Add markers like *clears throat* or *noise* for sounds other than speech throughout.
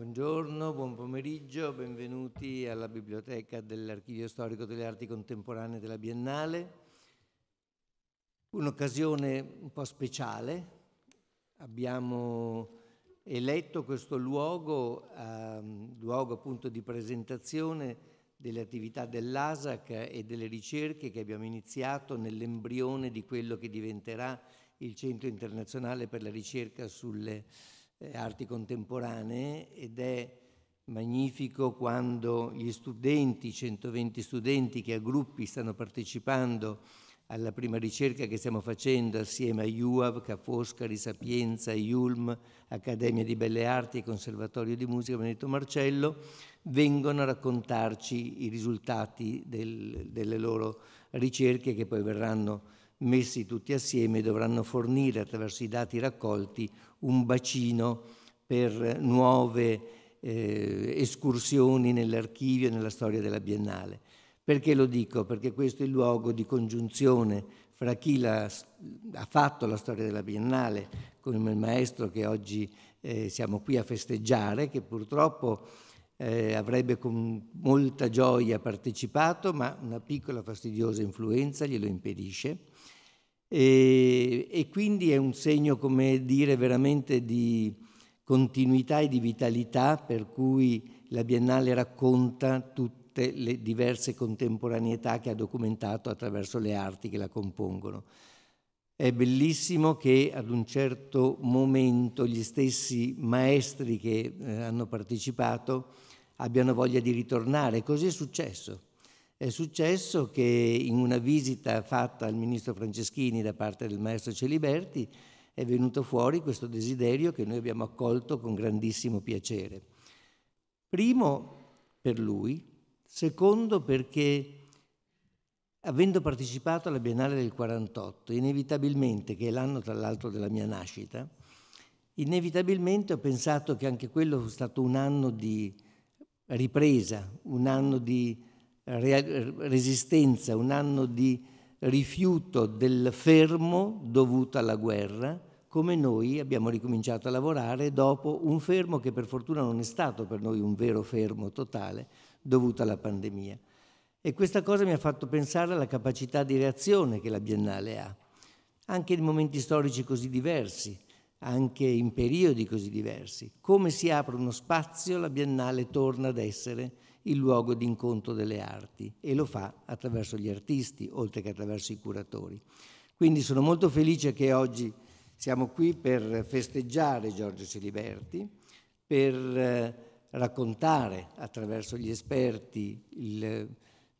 Buongiorno, buon pomeriggio, benvenuti alla biblioteca dell'Archivio Storico delle Arti Contemporanee della Biennale. Un'occasione un po' speciale. Abbiamo eletto questo luogo, um, luogo appunto di presentazione delle attività dell'ASAC e delle ricerche che abbiamo iniziato nell'embrione di quello che diventerà il Centro Internazionale per la Ricerca sulle eh, arti contemporanee ed è magnifico quando gli studenti, 120 studenti che a gruppi stanno partecipando alla prima ricerca che stiamo facendo assieme a IUAV, Ca' Foscari, Sapienza, IULM, Accademia di Belle Arti e Conservatorio di Musica Benedetto Marcello, vengono a raccontarci i risultati del, delle loro ricerche che poi verranno messi tutti assieme, dovranno fornire attraverso i dati raccolti un bacino per nuove eh, escursioni nell'archivio e nella storia della Biennale. Perché lo dico? Perché questo è il luogo di congiunzione fra chi la, ha fatto la storia della Biennale, come il maestro che oggi eh, siamo qui a festeggiare, che purtroppo eh, avrebbe con molta gioia partecipato, ma una piccola fastidiosa influenza glielo impedisce e, e, quindi è un segno, come dire, veramente di continuità e di vitalità, per cui la Biennale racconta tutte le diverse contemporaneità che ha documentato attraverso le arti che la compongono. È bellissimo che ad un certo momento gli stessi maestri che eh, hanno partecipato abbiano voglia di ritornare. Così è successo è successo che in una visita fatta al ministro Franceschini da parte del maestro Celiberti è venuto fuori questo desiderio che noi abbiamo accolto con grandissimo piacere. Primo per lui, secondo perché avendo partecipato alla Biennale del 48, inevitabilmente, che è l'anno tra l'altro della mia nascita, inevitabilmente ho pensato che anche quello fosse stato un anno di ripresa, un anno di resistenza, un anno di rifiuto del fermo dovuto alla guerra, come noi abbiamo ricominciato a lavorare dopo un fermo che per fortuna non è stato per noi un vero fermo totale dovuto alla pandemia. E questa cosa mi ha fatto pensare alla capacità di reazione che la Biennale ha, anche in momenti storici così diversi, anche in periodi così diversi. Come si apre uno spazio, la Biennale torna ad essere il luogo d'incontro delle arti e lo fa attraverso gli artisti, oltre che attraverso i curatori. Quindi sono molto felice che oggi siamo qui per festeggiare Giorgio Celiberti, per eh, raccontare attraverso gli esperti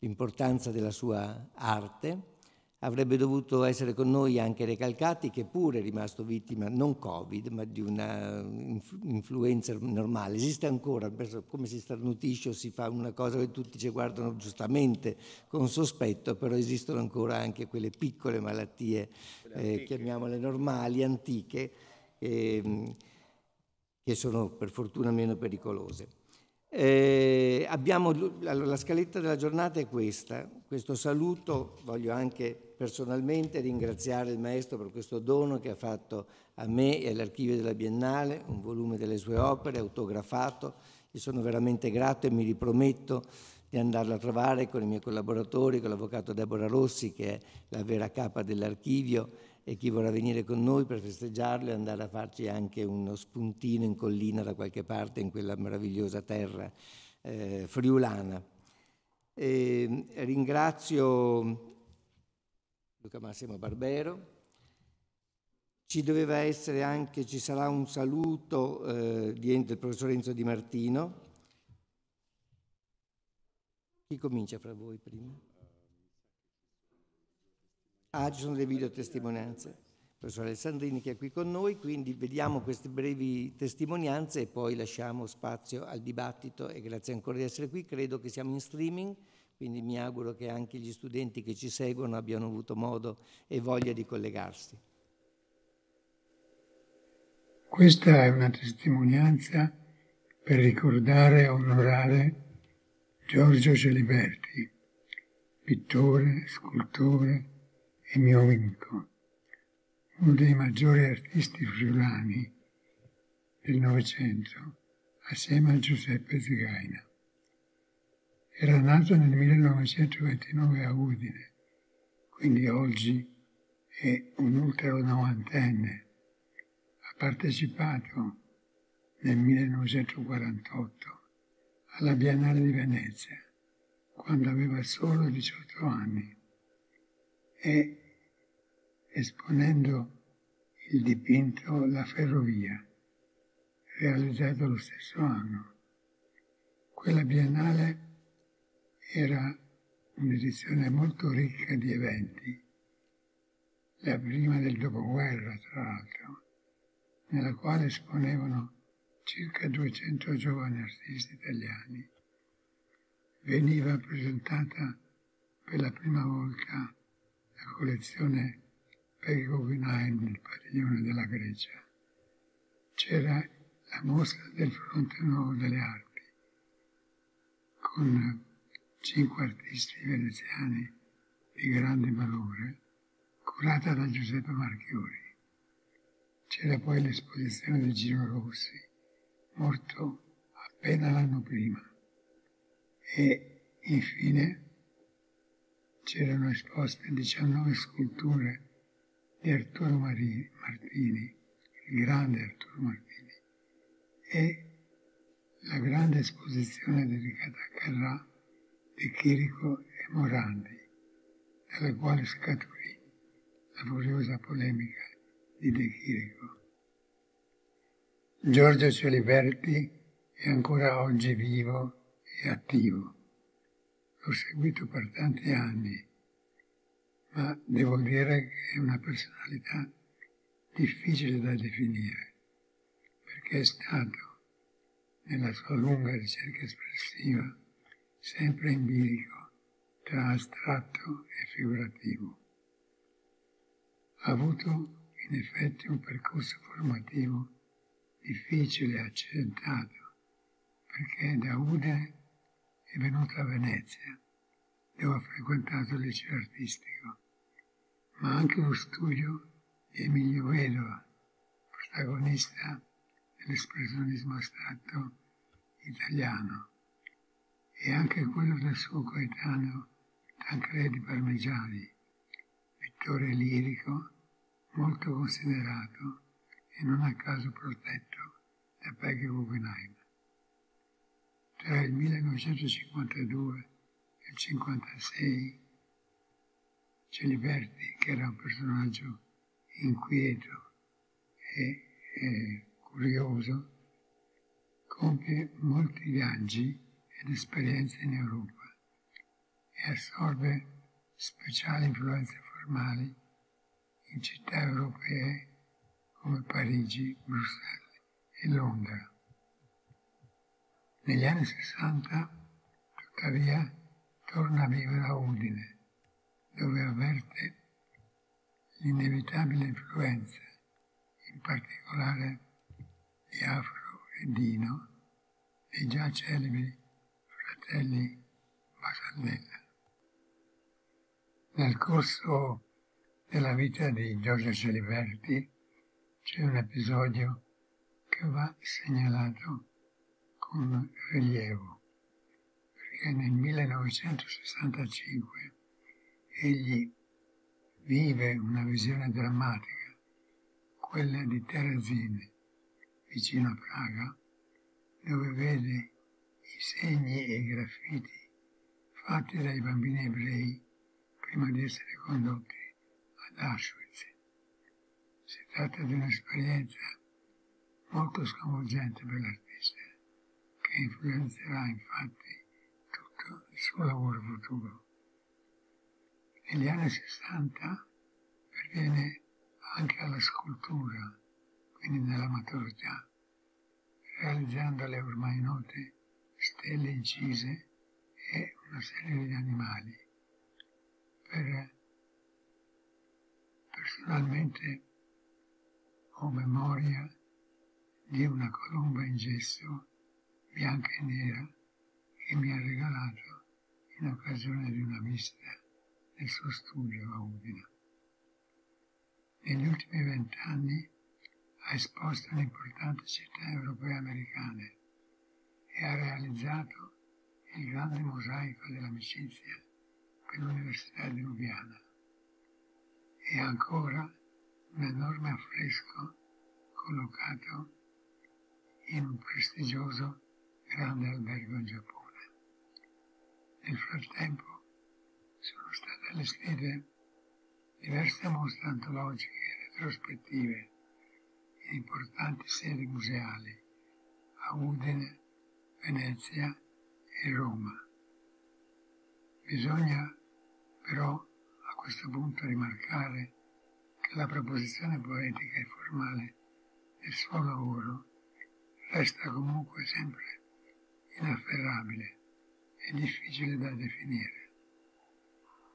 l'importanza della sua arte Avrebbe dovuto essere con noi anche Recalcati, che pure è rimasto vittima non Covid, ma di una eh, influenza normale. Esiste ancora, come si starnutisce o si fa una cosa che tutti ci guardano giustamente con sospetto, però esistono ancora anche quelle piccole malattie, eh, chiamiamole normali, antiche, eh, che sono per fortuna meno pericolose. Eh, abbiamo, la, la scaletta della giornata è questa, questo saluto voglio anche personalmente ringraziare il maestro per questo dono che ha fatto a me e all'archivio della Biennale, un volume delle sue opere autografato. Gli sono veramente grato e mi riprometto di andarlo a trovare con i miei collaboratori, con l'avvocato Deborah Rossi, che è la vera capa dell'archivio, e chi vorrà venire con noi per festeggiarlo e andare a farci anche uno spuntino in collina da qualche parte in quella meravigliosa terra eh, friulana. E ehm, ringrazio Luca Massimo Barbero. Ci doveva essere anche, ci sarà un saluto eh, del professor Enzo Di Martino. Chi comincia fra voi prima? Ah, ci sono delle videotestimonianze. Il professor Alessandrini che è qui con noi, quindi vediamo queste brevi testimonianze e poi lasciamo spazio al dibattito e grazie ancora di essere qui. Credo che siamo in streaming quindi mi auguro che anche gli studenti che ci seguono abbiano avuto modo e voglia di collegarsi. Questa è una testimonianza per ricordare e onorare Giorgio Celiberti, pittore, scultore e mio amico, uno dei maggiori artisti friulani del Novecento, assieme a Giuseppe Zigaina. Era nato nel 1929 a Udine, quindi oggi è un ultra novantenne. Ha partecipato nel 1948 alla Biennale di Venezia, quando aveva solo 18 anni, e esponendo il dipinto La ferrovia, realizzato lo stesso anno. Quella biennale era un'edizione molto ricca di eventi, la prima del dopoguerra tra l'altro, nella quale esponevano circa 200 giovani artisti italiani. Veniva presentata per la prima volta la collezione Peggy Guggenheim nel padiglione della Grecia. C'era la mostra del fronte nuovo delle arti, con cinque artisti veneziani di grande valore, curata da Giuseppe Marchiori. C'era poi l'esposizione di Gino Rossi, morto appena l'anno prima. E infine c'erano esposte 19 sculture di Arturo Martini, il grande Arturo Martini, e la grande esposizione dedicata a Carrà di Chirico e Morandi, dalla quale scaturì la furiosa polemica di De Chirico. Giorgio Celiberti è ancora oggi vivo e attivo. L'ho seguito per tanti anni, ma devo dire che è una personalità difficile da definire, perché è stato, nella sua lunga ricerca espressiva, sempre in bilico tra astratto e figurativo. Ha avuto in effetti un percorso formativo difficile e accidentato, perché da Udine è venuto a Venezia, dove ha frequentato il liceo artistico, ma anche lo studio di Emilio Vedova, protagonista dell'espressionismo astratto italiano e anche quello del suo coetaneo Tancredi Parmigiani, pittore lirico molto considerato e non a caso protetto da Peggy Guggenheim. Tra il 1952 e il 1956 Celiberti, che era un personaggio inquieto e, e curioso, compie molti viaggi ed esperienze in Europa e assorbe speciali influenze formali in città europee come Parigi, Bruxelles e Londra. Negli anni 60, tuttavia, torna a vivere a Udine, dove avverte l'inevitabile influenza, in particolare di Afro e Dino, dei già celebri egli Bacchandin. Nel corso della vita di Giorgio Celiberti c'è un episodio che va segnalato con rilievo, perché nel 1965 egli vive una visione drammatica, quella di Terezin, vicino a Praga, dove vede i segni e i graffiti fatti dai bambini ebrei prima di essere condotti ad Auschwitz. Si tratta di un'esperienza molto sconvolgente per l'artista, che influenzerà infatti tutto il suo lavoro futuro. Negli anni 60 perviene anche alla scultura, quindi nella maturità, realizzando le ormai note stelle incise e una serie di animali. Per, personalmente ho memoria di una colomba in gesso bianca e nera che mi ha regalato in occasione di una visita nel suo studio a Udine. Negli ultimi vent'anni ha esposto in importanti città europee e americane e ha realizzato il grande mosaico dell'amicizia per l'Università di Lubiana e ancora un enorme affresco collocato in un prestigioso grande albergo in Giappone. Nel frattempo sono state allestite diverse mostre antologiche, e retrospettive in importanti sedi museali a Udine, Venezia e Roma. Bisogna però a questo punto rimarcare che la proposizione poetica e formale del suo lavoro resta comunque sempre inafferrabile e difficile da definire,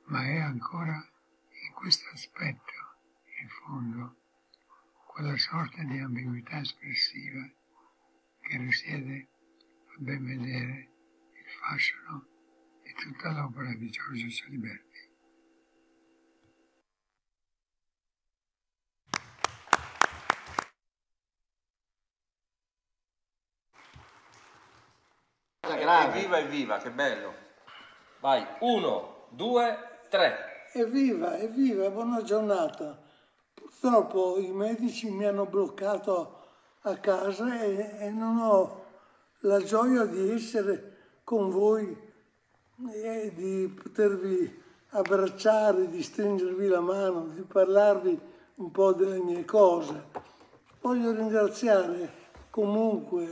ma è ancora in questo aspetto, in fondo, quella sorta di ambiguità espressiva che risiede ben vedere il fascino di tutta l'opera di Giorgio Saliberti. grave. Evviva, evviva, che bello. Vai, uno, due, tre. Evviva, evviva, buona giornata. Purtroppo i medici mi hanno bloccato a casa e, e non ho la gioia di essere con voi e di potervi abbracciare, di stringervi la mano, di parlarvi un po' delle mie cose. Voglio ringraziare comunque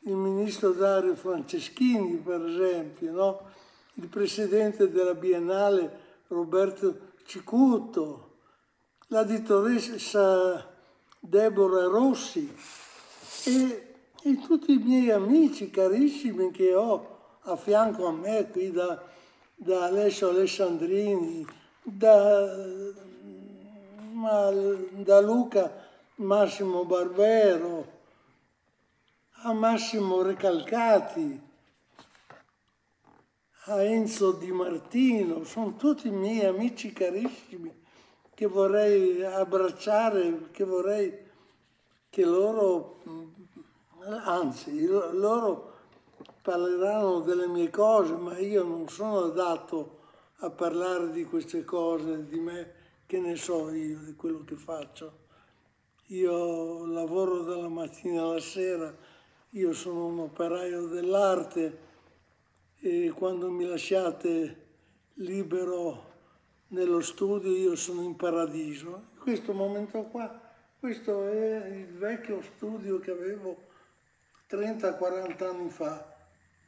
il ministro Dario Franceschini, per esempio, no? il presidente della Biennale Roberto Cicuto, la dittoressa Deborah Rossi e e tutti i miei amici carissimi che ho a fianco a me qui da, da Alessio Alessandrini, da, ma, da Luca Massimo Barbero, a Massimo Recalcati, a Enzo Di Martino, sono tutti i miei amici carissimi che vorrei abbracciare, che vorrei che loro anzi loro parleranno delle mie cose, ma io non sono adatto a parlare di queste cose, di me, che ne so io, di quello che faccio. Io lavoro dalla mattina alla sera, io sono un operaio dell'arte e quando mi lasciate libero nello studio io sono in paradiso. In questo momento qua, questo è il vecchio studio che avevo 30-40 anni fa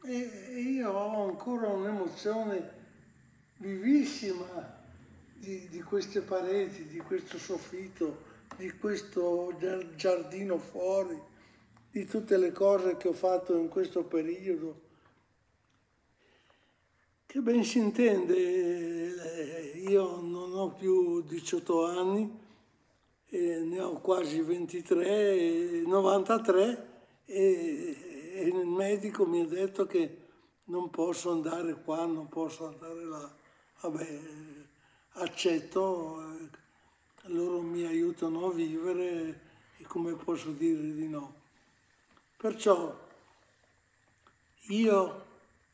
e io ho ancora un'emozione vivissima di, di, queste pareti, di questo soffitto, di questo giardino fuori, di tutte le cose che ho fatto in questo periodo. Che ben si intende, eh, io non ho più 18 anni, ne ho quasi 23, 93 e, e il medico mi ha detto che non posso andare qua, non posso andare là. Vabbè, accetto, eh, loro mi aiutano a vivere e come posso dire di no? Perciò io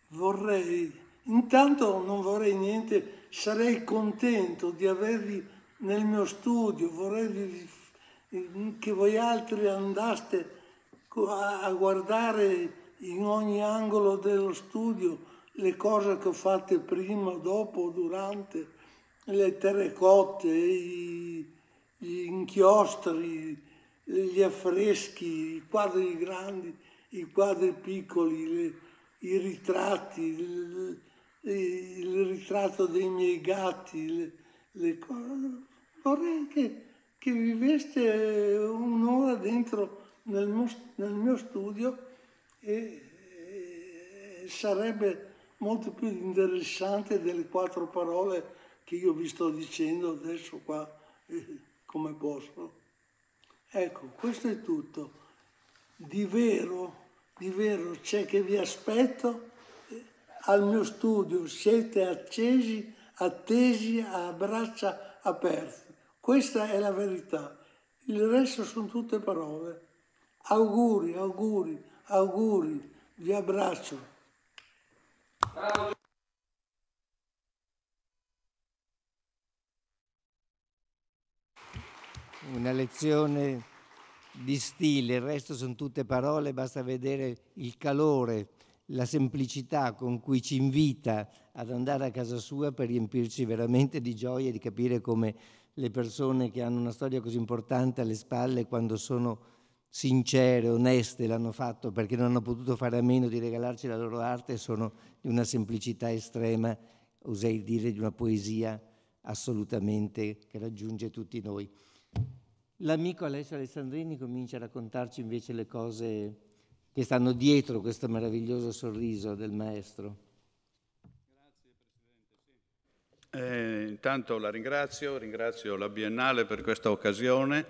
vorrei, intanto non vorrei niente, sarei contento di avervi nel mio studio, vorrei che voi altri andaste a guardare in ogni angolo dello studio le cose che ho fatte prima, dopo, durante, le terracotte, gli inchiostri, gli affreschi, i quadri grandi, i quadri piccoli, le, i ritratti, il, il, ritratto dei miei gatti, le, le cose. Vorrei che, che viveste un'ora dentro nel, mio studio e sarebbe molto più interessante delle quattro parole che io vi sto dicendo adesso qua eh, come posso. Ecco, questo è tutto. Di vero, di vero c'è che vi aspetto eh, al mio studio, siete accesi, attesi a braccia aperte. Questa è la verità. Il resto sono tutte parole. Auguri, auguri, auguri, vi abbraccio. Una lezione di stile, il resto sono tutte parole, basta vedere il calore, la semplicità con cui ci invita ad andare a casa sua per riempirci veramente di gioia e di capire come le persone che hanno una storia così importante alle spalle quando sono sincere, oneste l'hanno fatto perché non hanno potuto fare a meno di regalarci la loro arte, sono di una semplicità estrema, oserei dire di una poesia assolutamente che raggiunge tutti noi. L'amico Alessio Alessandrini comincia a raccontarci invece le cose che stanno dietro questo meraviglioso sorriso del maestro. Grazie Presidente. Sì. Eh, intanto la ringrazio, ringrazio la Biennale per questa occasione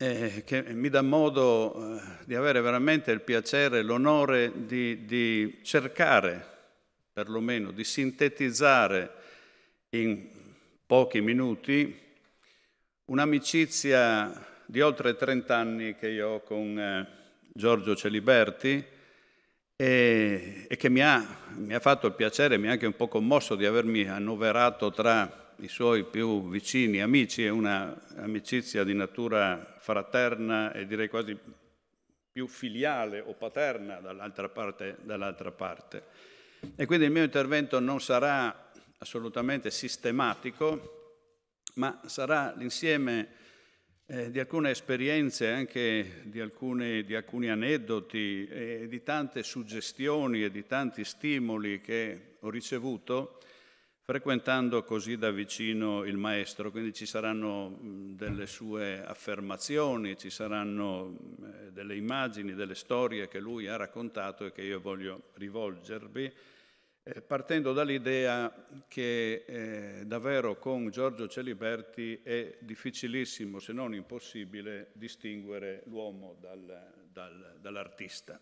eh, che mi dà modo eh, di avere veramente il piacere, l'onore di, di cercare, perlomeno, di sintetizzare in pochi minuti un'amicizia di oltre 30 anni che io ho con eh, Giorgio Celiberti e, e che mi ha, mi ha fatto il piacere, mi ha anche un po' commosso di avermi annoverato tra i suoi più vicini amici, è un'amicizia di natura fraterna e direi quasi più filiale o paterna dall'altra parte, dall'altra parte. E quindi il mio intervento non sarà assolutamente sistematico, ma sarà l'insieme eh, di alcune esperienze, anche di, alcune, di alcuni aneddoti, e di tante suggestioni e di tanti stimoli che ho ricevuto frequentando così da vicino il maestro, quindi ci saranno mm, delle sue affermazioni, ci saranno eh, delle immagini, delle storie che lui ha raccontato e che io voglio rivolgervi, eh, partendo dall'idea che eh, davvero con Giorgio Celiberti è difficilissimo, se non impossibile, distinguere l'uomo dal, dal, dall'artista.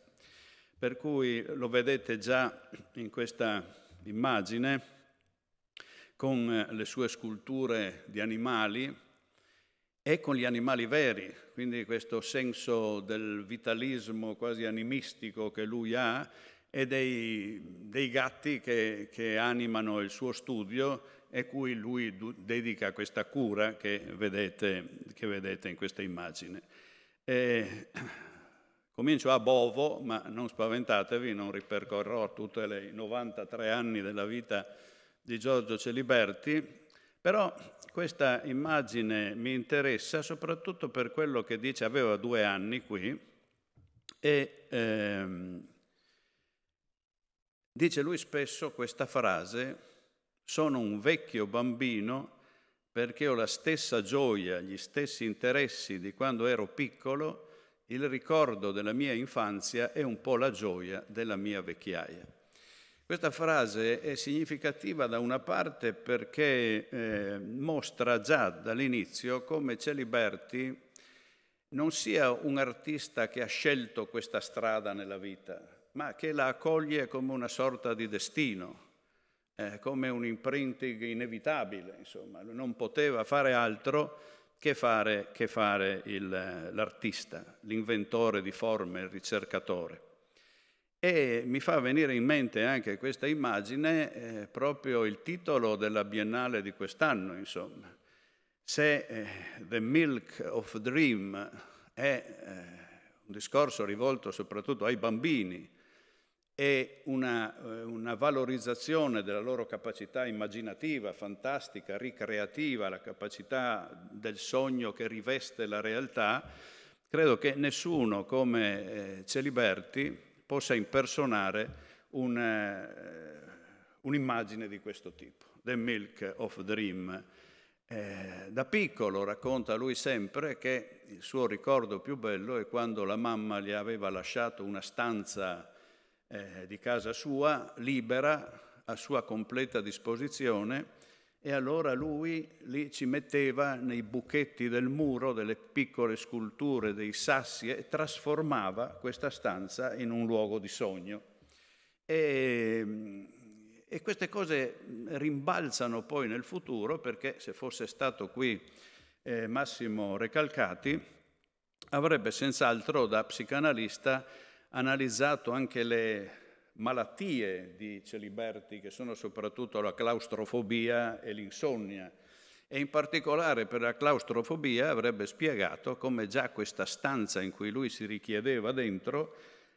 Per cui lo vedete già in questa immagine, con eh, le sue sculture di animali e con gli animali veri, quindi questo senso del vitalismo quasi animistico che lui ha e dei, dei gatti che, che animano il suo studio e cui lui dedica questa cura che vedete, che vedete in questa immagine. E... *clears throat* Comincio a Bovo, ma non spaventatevi, non ripercorrò tutti i 93 anni della vita di Giorgio Celiberti, però questa immagine mi interessa soprattutto per quello che dice, aveva due anni qui, e ehm, dice lui spesso questa frase, sono un vecchio bambino perché ho la stessa gioia, gli stessi interessi di quando ero piccolo, il ricordo della mia infanzia è un po' la gioia della mia vecchiaia. Questa frase è significativa da una parte perché eh, mostra già dall'inizio come Celiberti non sia un artista che ha scelto questa strada nella vita, ma che la accoglie come una sorta di destino, eh, come un imprinting inevitabile, insomma, non poteva fare altro che fare, che fare il, eh, l'artista, l'inventore di forme, il ricercatore. E mi fa venire in mente anche questa immagine, eh, proprio il titolo della Biennale di quest'anno, insomma. Se eh, The Milk of Dream è eh, un discorso rivolto soprattutto ai bambini e una, eh, una valorizzazione della loro capacità immaginativa, fantastica, ricreativa, la capacità del sogno che riveste la realtà, credo che nessuno come eh, Celiberti possa impersonare eh, un'immagine di questo tipo, The Milk of Dream. Eh, da piccolo racconta lui sempre che il suo ricordo più bello è quando la mamma gli aveva lasciato una stanza eh, di casa sua libera, a sua completa disposizione, e allora lui lì ci metteva nei buchetti del muro delle piccole sculture, dei sassi e trasformava questa stanza in un luogo di sogno. E, mm, e queste cose rimbalzano poi nel futuro perché se fosse stato qui eh, Massimo Recalcati avrebbe senz'altro da psicanalista analizzato anche le malattie di celiberti che sono soprattutto la claustrofobia e l'insonnia. E in particolare per la claustrofobia avrebbe spiegato come già questa stanza in cui lui si richiedeva dentro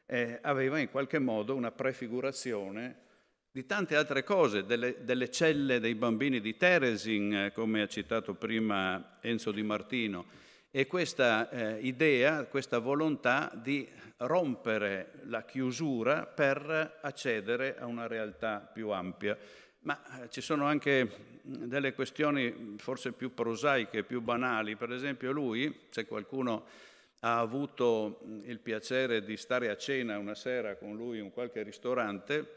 eh, aveva in qualche modo una prefigurazione di tante altre cose, delle, delle celle dei bambini di Teresin, eh, come ha citato prima Enzo Di Martino, e questa eh, idea, questa volontà di rompere la chiusura per accedere a una realtà più ampia. Ma eh, ci sono anche mm, delle questioni forse più prosaiche, più banali. Per esempio lui, se qualcuno ha avuto mm, il piacere di stare a cena una sera con lui in qualche ristorante,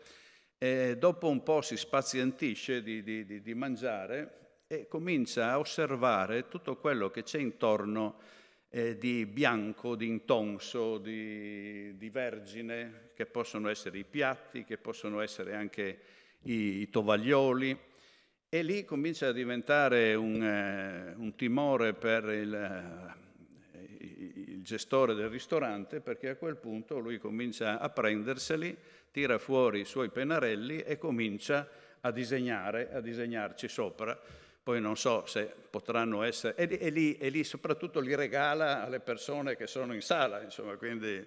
eh, dopo un po' si spazientisce di, di, di, di mangiare e comincia a osservare tutto quello che c'è intorno eh, di bianco, di intonso, di, di, vergine, che possono essere i piatti, che possono essere anche i, i tovaglioli. E lì comincia a diventare un, eh, un timore per il, eh, il gestore del ristorante perché a quel punto lui comincia a prenderseli, tira fuori i suoi pennarelli e comincia a disegnare, a disegnarci sopra poi non so se potranno essere, e, e, lì, e lì, soprattutto li regala alle persone che sono in sala, insomma, quindi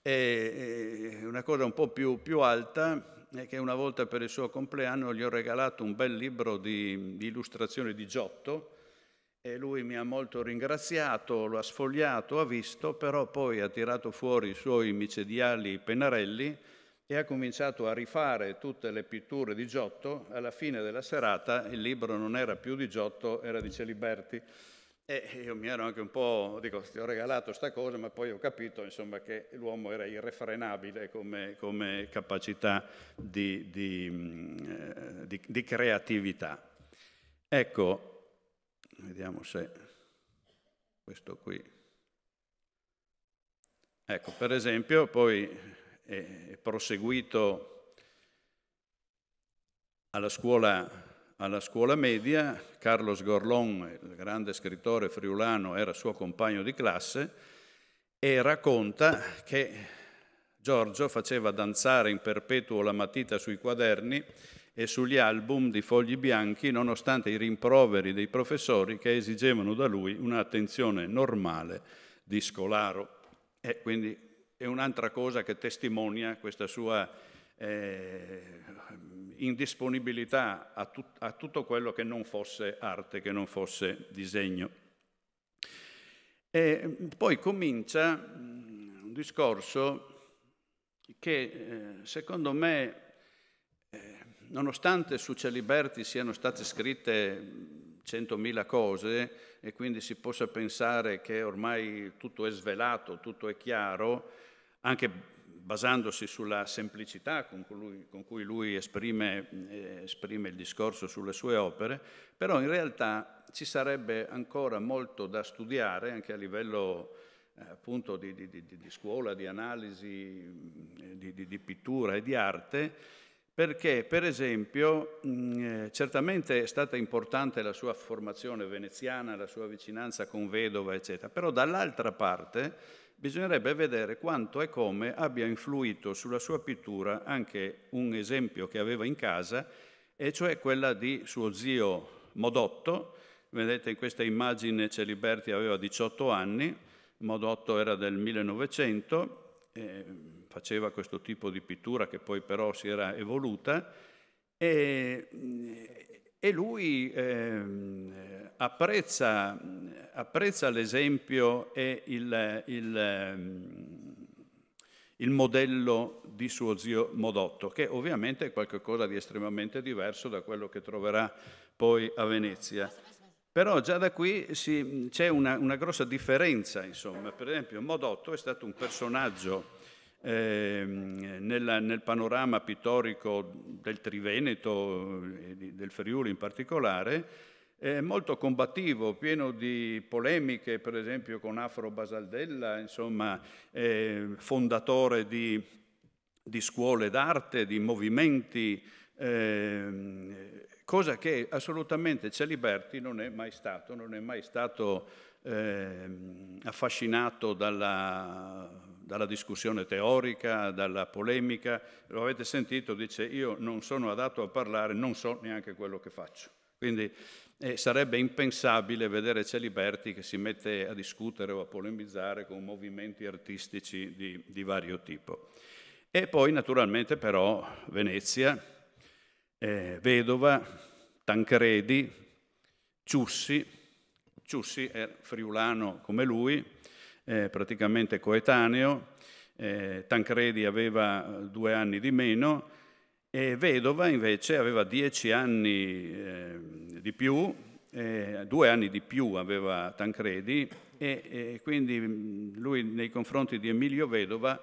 è, una cosa un po' più, più alta, è che una volta per il suo compleanno gli ho regalato un bel libro di, di illustrazione di Giotto e lui mi ha molto ringraziato, lo ha sfogliato, ha visto, però poi ha tirato fuori i suoi micidiali pennarelli e ha cominciato a rifare tutte le pitture di Giotto. Alla fine della serata il libro non era più di Giotto, era di Celiberti. E io mi ero anche un po', dico, ti ho regalato sta cosa, ma poi ho capito insomma, che l'uomo era irrefrenabile come, come capacità di, di, eh, di, di creatività. Ecco, vediamo se questo qui. Ecco, per esempio, poi eh, proseguito alla scuola, alla scuola media, Carlos Gorlon, il grande scrittore friulano, era suo compagno di classe e racconta che Giorgio faceva danzare in perpetuo la matita sui quaderni e sugli album di fogli bianchi nonostante i rimproveri dei professori che esigevano da lui un'attenzione normale di scolaro. E quindi è un'altra cosa che testimonia questa sua eh, indisponibilità a, tut- a tutto quello che non fosse arte, che non fosse disegno. E mm, poi comincia mm, un discorso che eh, secondo me, eh, nonostante su Celiberti siano state scritte mm, centomila cose e quindi si possa pensare che ormai tutto è svelato, tutto è chiaro, anche basandosi sulla semplicità con cui, con cui lui esprime, eh, esprime il discorso sulle sue opere, però in realtà ci sarebbe ancora molto da studiare anche a livello eh, appunto di, di, di, di, scuola, di analisi, mm, di, pittura e di arte, perché per esempio mh, mm, eh, certamente è stata importante la sua formazione veneziana, la sua vicinanza con Vedova, eccetera, però dall'altra parte bisognerebbe vedere quanto e come abbia influito sulla sua pittura anche un esempio che aveva in casa, e cioè quella di suo zio Modotto. Vedete in questa immagine Celiberti aveva 18 anni, Modotto era del 1900, eh, faceva questo tipo di pittura che poi però si era evoluta. E, e lui eh, apprezza, apprezza, l'esempio e il, il, ehm, il, modello di suo zio Modotto, che ovviamente è qualcosa di estremamente diverso da quello che troverà poi a Venezia. Però già da qui si, c'è una, una grossa differenza, insomma. Per esempio, Modotto è stato un personaggio eh, nella, nel panorama pittorico del Triveneto e eh, del Friuli in particolare, eh, molto combattivo, pieno di polemiche, per esempio con Afro Basaldella, insomma, eh, fondatore di, di, scuole d'arte, di movimenti, ehm, cosa che assolutamente Celiberti non è mai stato, non è mai stato ehm, affascinato dalla dalla discussione teorica, dalla polemica, lo avete sentito, dice io non sono adatto a parlare, non so neanche quello che faccio. Quindi eh, sarebbe impensabile vedere Celiberti che si mette a discutere o a polemizzare con movimenti artistici di, di vario tipo. E poi naturalmente però Venezia, eh, Vedova, Tancredi, Ciussi, Ciussi è friulano come lui, eh, praticamente coetaneo, eh, Tancredi aveva eh, due anni di meno e Vedova invece aveva dieci anni eh, di più, eh, due anni di più aveva Tancredi e, e quindi mm, lui nei confronti di Emilio Vedova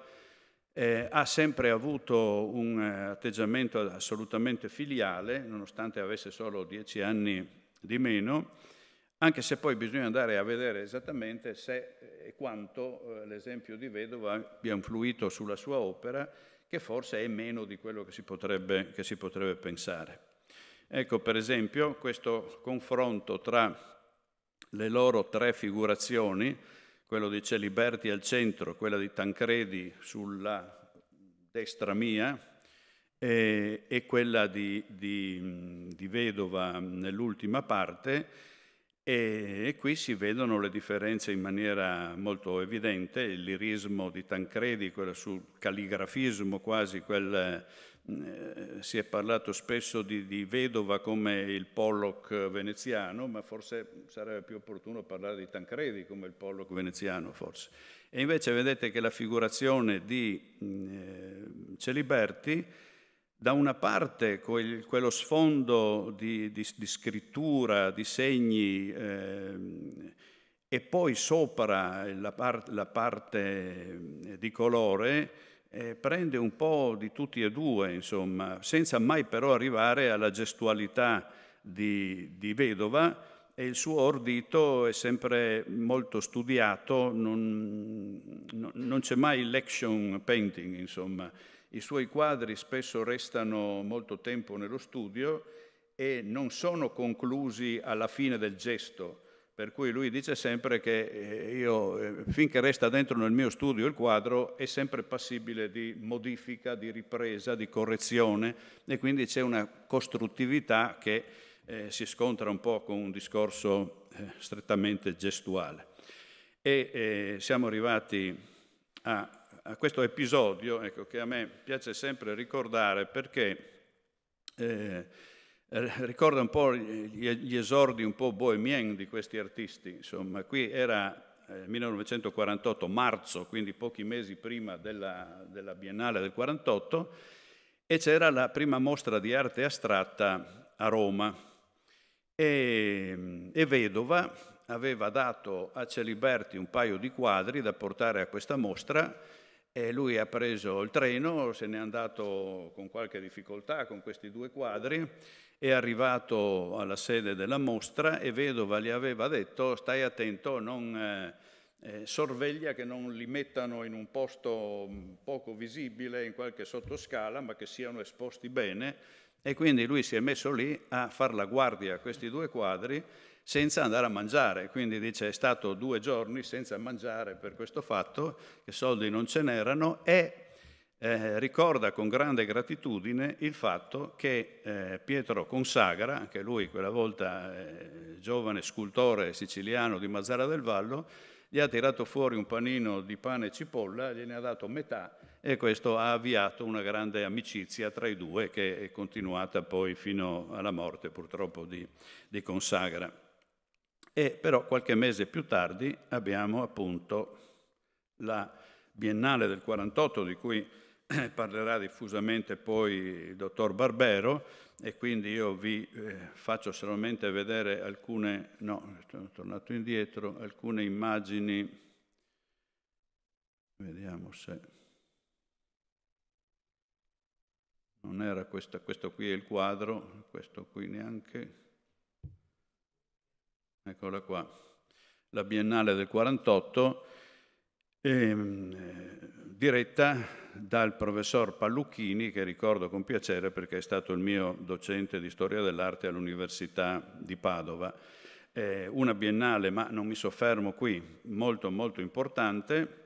eh, ha sempre avuto un eh, atteggiamento assolutamente filiale, nonostante avesse solo dieci anni di meno, anche se poi bisogna andare a vedere esattamente se e quanto eh, l'esempio di Vedova abbia influito sulla sua opera, che forse è meno di quello che si potrebbe, che si potrebbe pensare. Ecco per esempio questo confronto tra le loro tre figurazioni, quello di Celiberti al centro, quella di Tancredi sulla destra mia e, e quella di, di, di Vedova nell'ultima parte, e qui si vedono le differenze in maniera molto evidente, il lirismo di Tancredi, quello sul calligrafismo quasi, quel, eh, si è parlato spesso di, di, vedova come il Pollock veneziano, ma forse sarebbe più opportuno parlare di Tancredi come il Pollock veneziano, forse. E invece vedete che la figurazione di mm, eh, Celiberti da una parte quel, quello sfondo di, di, di, scrittura, di segni eh, e poi sopra la, part, la parte eh, di colore, eh, prende un po' di tutti e due, insomma, senza mai però arrivare alla gestualità di, di vedova e il suo ordito è sempre molto studiato, non, non c'è mai l'action painting, insomma. I suoi quadri spesso restano molto tempo nello studio e non sono conclusi alla fine del gesto, per cui lui dice sempre che eh, io, eh, finché resta dentro nel mio studio il quadro, è sempre passibile di modifica, di ripresa, di correzione e quindi c'è una costruttività che eh, si scontra un po' con un discorso eh, strettamente gestuale. E eh, siamo arrivati a a questo episodio ecco, che a me piace sempre ricordare perché eh, ricorda un po' gli esordi un po' bohemien di questi artisti. Insomma, qui era 1948, eh, marzo, quindi pochi mesi prima della, della Biennale del 48, e c'era la prima mostra di arte astratta a Roma. E, e Vedova aveva dato a Celiberti un paio di quadri da portare a questa mostra e lui ha preso il treno, se n'è andato con qualche difficoltà con questi due quadri, è arrivato alla sede della mostra e Vedova gli aveva detto stai attento, non, eh, eh sorveglia che non li mettano in un posto mm, poco visibile, in qualche sottoscala, ma che siano esposti bene. E quindi lui si è messo lì a far la guardia a questi due quadri senza andare a mangiare. Quindi dice è stato due giorni senza mangiare per questo fatto, che soldi non ce n'erano, e eh, ricorda con grande gratitudine il fatto che eh, Pietro Consagra, anche lui quella volta eh, giovane scultore siciliano di Mazzara del Vallo, gli ha tirato fuori un panino di pane e cipolla, gliene ha dato metà e questo ha avviato una grande amicizia tra i due che è continuata poi fino alla morte purtroppo di, di Consagra e però qualche mese più tardi abbiamo appunto la Biennale del 48 di cui *clears throat* parlerà diffusamente poi il dottor Barbero e quindi io vi eh, faccio solamente vedere alcune, no, sono tornato indietro, alcune immagini, vediamo se non era questo, questo qui è il quadro, questo qui neanche, Eccola qua, la Biennale del 48, ehm, eh, diretta dal professor Pallucchini, che ricordo con piacere perché è stato il mio docente di storia dell'arte all'Università di Padova. Eh, una biennale, ma non mi soffermo qui, molto molto importante,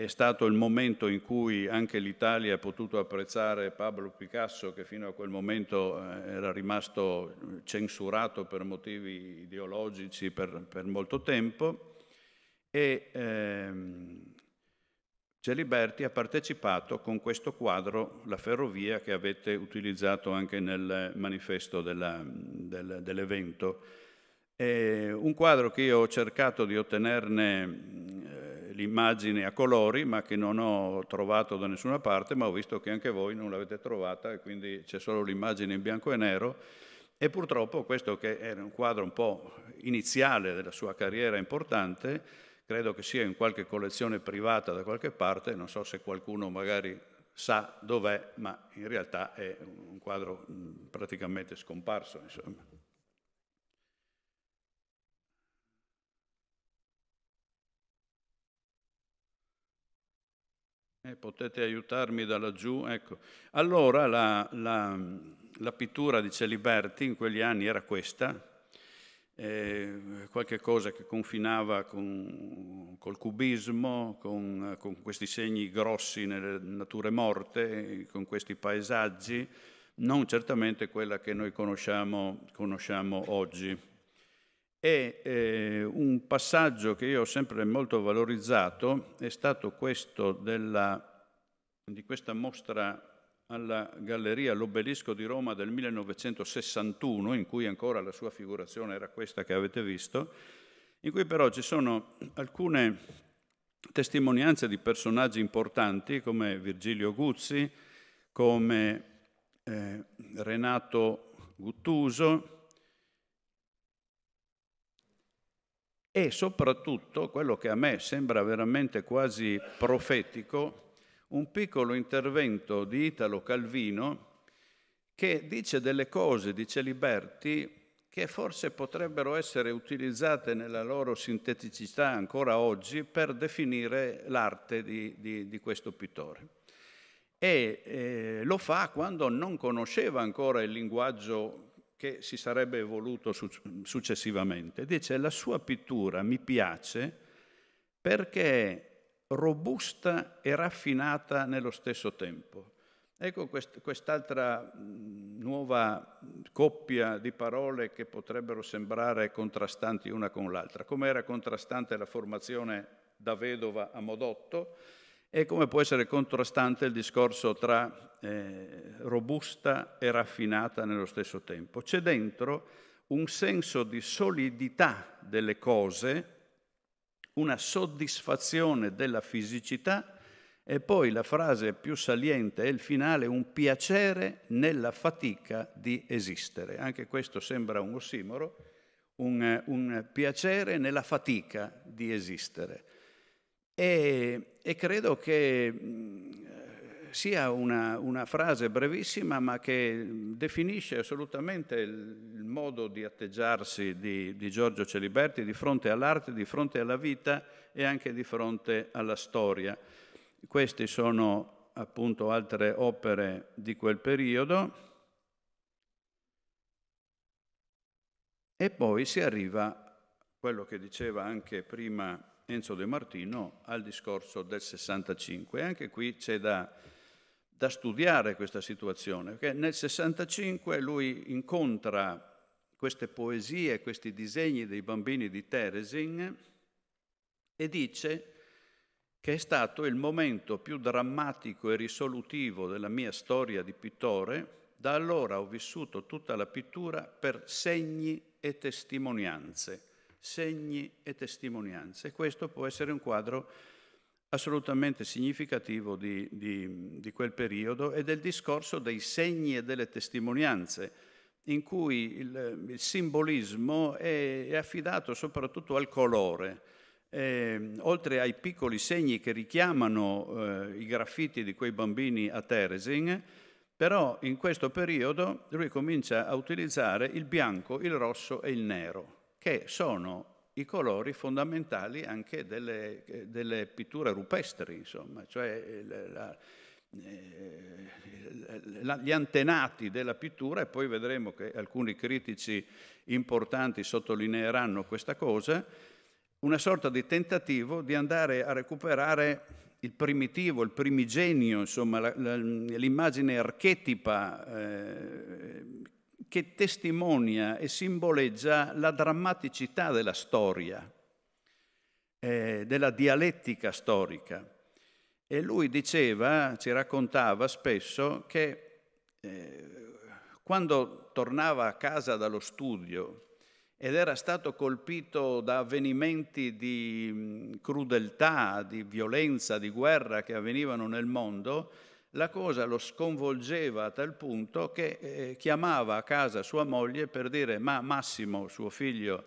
è stato il momento in cui anche l'Italia ha potuto apprezzare Pablo Picasso che fino a quel momento eh, era rimasto censurato per motivi ideologici per, per molto tempo e ehm, Celiberti ha partecipato con questo quadro La ferrovia che avete utilizzato anche nel manifesto dell'evento. È un quadro che io ho cercato di ottenerne eh, l'immagine a colori, ma che non ho trovato da nessuna parte, ma ho visto che anche voi non l'avete trovata e quindi c'è solo l'immagine in bianco e nero. E purtroppo questo che era un quadro un po' iniziale della sua carriera importante, credo che sia in qualche collezione privata da qualche parte, non so se qualcuno magari sa dov'è, ma in realtà è un quadro praticamente scomparso. Insomma. Eh, potete aiutarmi da laggiù? Ecco. Allora la, la, la, pittura di Celiberti in quegli anni era questa, eh, qualche cosa che confinava con, col cubismo, con, con questi segni grossi nelle nature morte, con questi paesaggi, non certamente quella che noi conosciamo, conosciamo oggi. E eh, un passaggio che io ho sempre molto valorizzato è stato questo della, di questa mostra alla Galleria L'Obelisco di Roma del 1961, in cui ancora la sua figurazione era questa che avete visto, in cui però ci sono alcune testimonianze di personaggi importanti come Virgilio Guzzi, come eh, Renato Guttuso, e soprattutto quello che a me sembra veramente quasi profetico, un piccolo intervento di Italo Calvino che dice delle cose di Celiberti che forse potrebbero essere utilizzate nella loro sinteticità ancora oggi per definire l'arte di, di, di questo pittore. E eh, lo fa quando non conosceva ancora il linguaggio che si sarebbe evoluto successivamente. Dice la sua pittura mi piace perché è robusta e raffinata nello stesso tempo. Ecco quest'altra nuova coppia di parole che potrebbero sembrare contrastanti una con l'altra, come era contrastante la formazione da vedova a Modotto, e come può essere contrastante il discorso tra eh, robusta e raffinata nello stesso tempo. C'è dentro un senso di solidità delle cose, una soddisfazione della fisicità e poi la frase più saliente è il finale, un piacere nella fatica di esistere. Anche questo sembra un ossimoro, un, eh, un piacere nella fatica di esistere. E, e credo che mm, sia una, una, frase brevissima ma che definisce assolutamente il, modo di atteggiarsi di, di Giorgio Celiberti di fronte all'arte, di fronte alla vita e anche di fronte alla storia. Queste sono appunto altre opere di quel periodo. E poi si arriva a quello che diceva anche prima Enzo De Martino al discorso del 65. E anche qui c'è da, da studiare questa situazione, perché nel 65 lui incontra queste poesie, questi disegni dei bambini di Teresing e dice che è stato il momento più drammatico e risolutivo della mia storia di pittore. Da allora ho vissuto tutta la pittura per segni e testimonianze segni e testimonianze. Questo può essere un quadro assolutamente significativo di, di, di, quel periodo e del discorso dei segni e delle testimonianze, in cui il, il simbolismo è, è, affidato soprattutto al colore. E, ehm, oltre ai piccoli segni che richiamano eh, i graffiti di quei bambini a Teresing, però in questo periodo lui comincia a utilizzare il bianco, il rosso e il nero che sono i colori fondamentali anche delle, eh, delle pitture rupestri, insomma, cioè eh, la, eh, la, gli antenati della pittura e poi vedremo che alcuni critici importanti sottolineeranno questa cosa, una sorta di tentativo di andare a recuperare il primitivo, il primigenio, insomma, l'immagine archetipa eh, che testimonia e simboleggia la drammaticità della storia, eh, della dialettica storica. E lui diceva, ci raccontava spesso che eh, quando tornava a casa dallo studio ed era stato colpito da avvenimenti di mm, crudeltà, di violenza, di guerra che avvenivano nel mondo, la cosa lo sconvolgeva a tal punto che eh, chiamava a casa sua moglie per dire ma Massimo, suo figlio,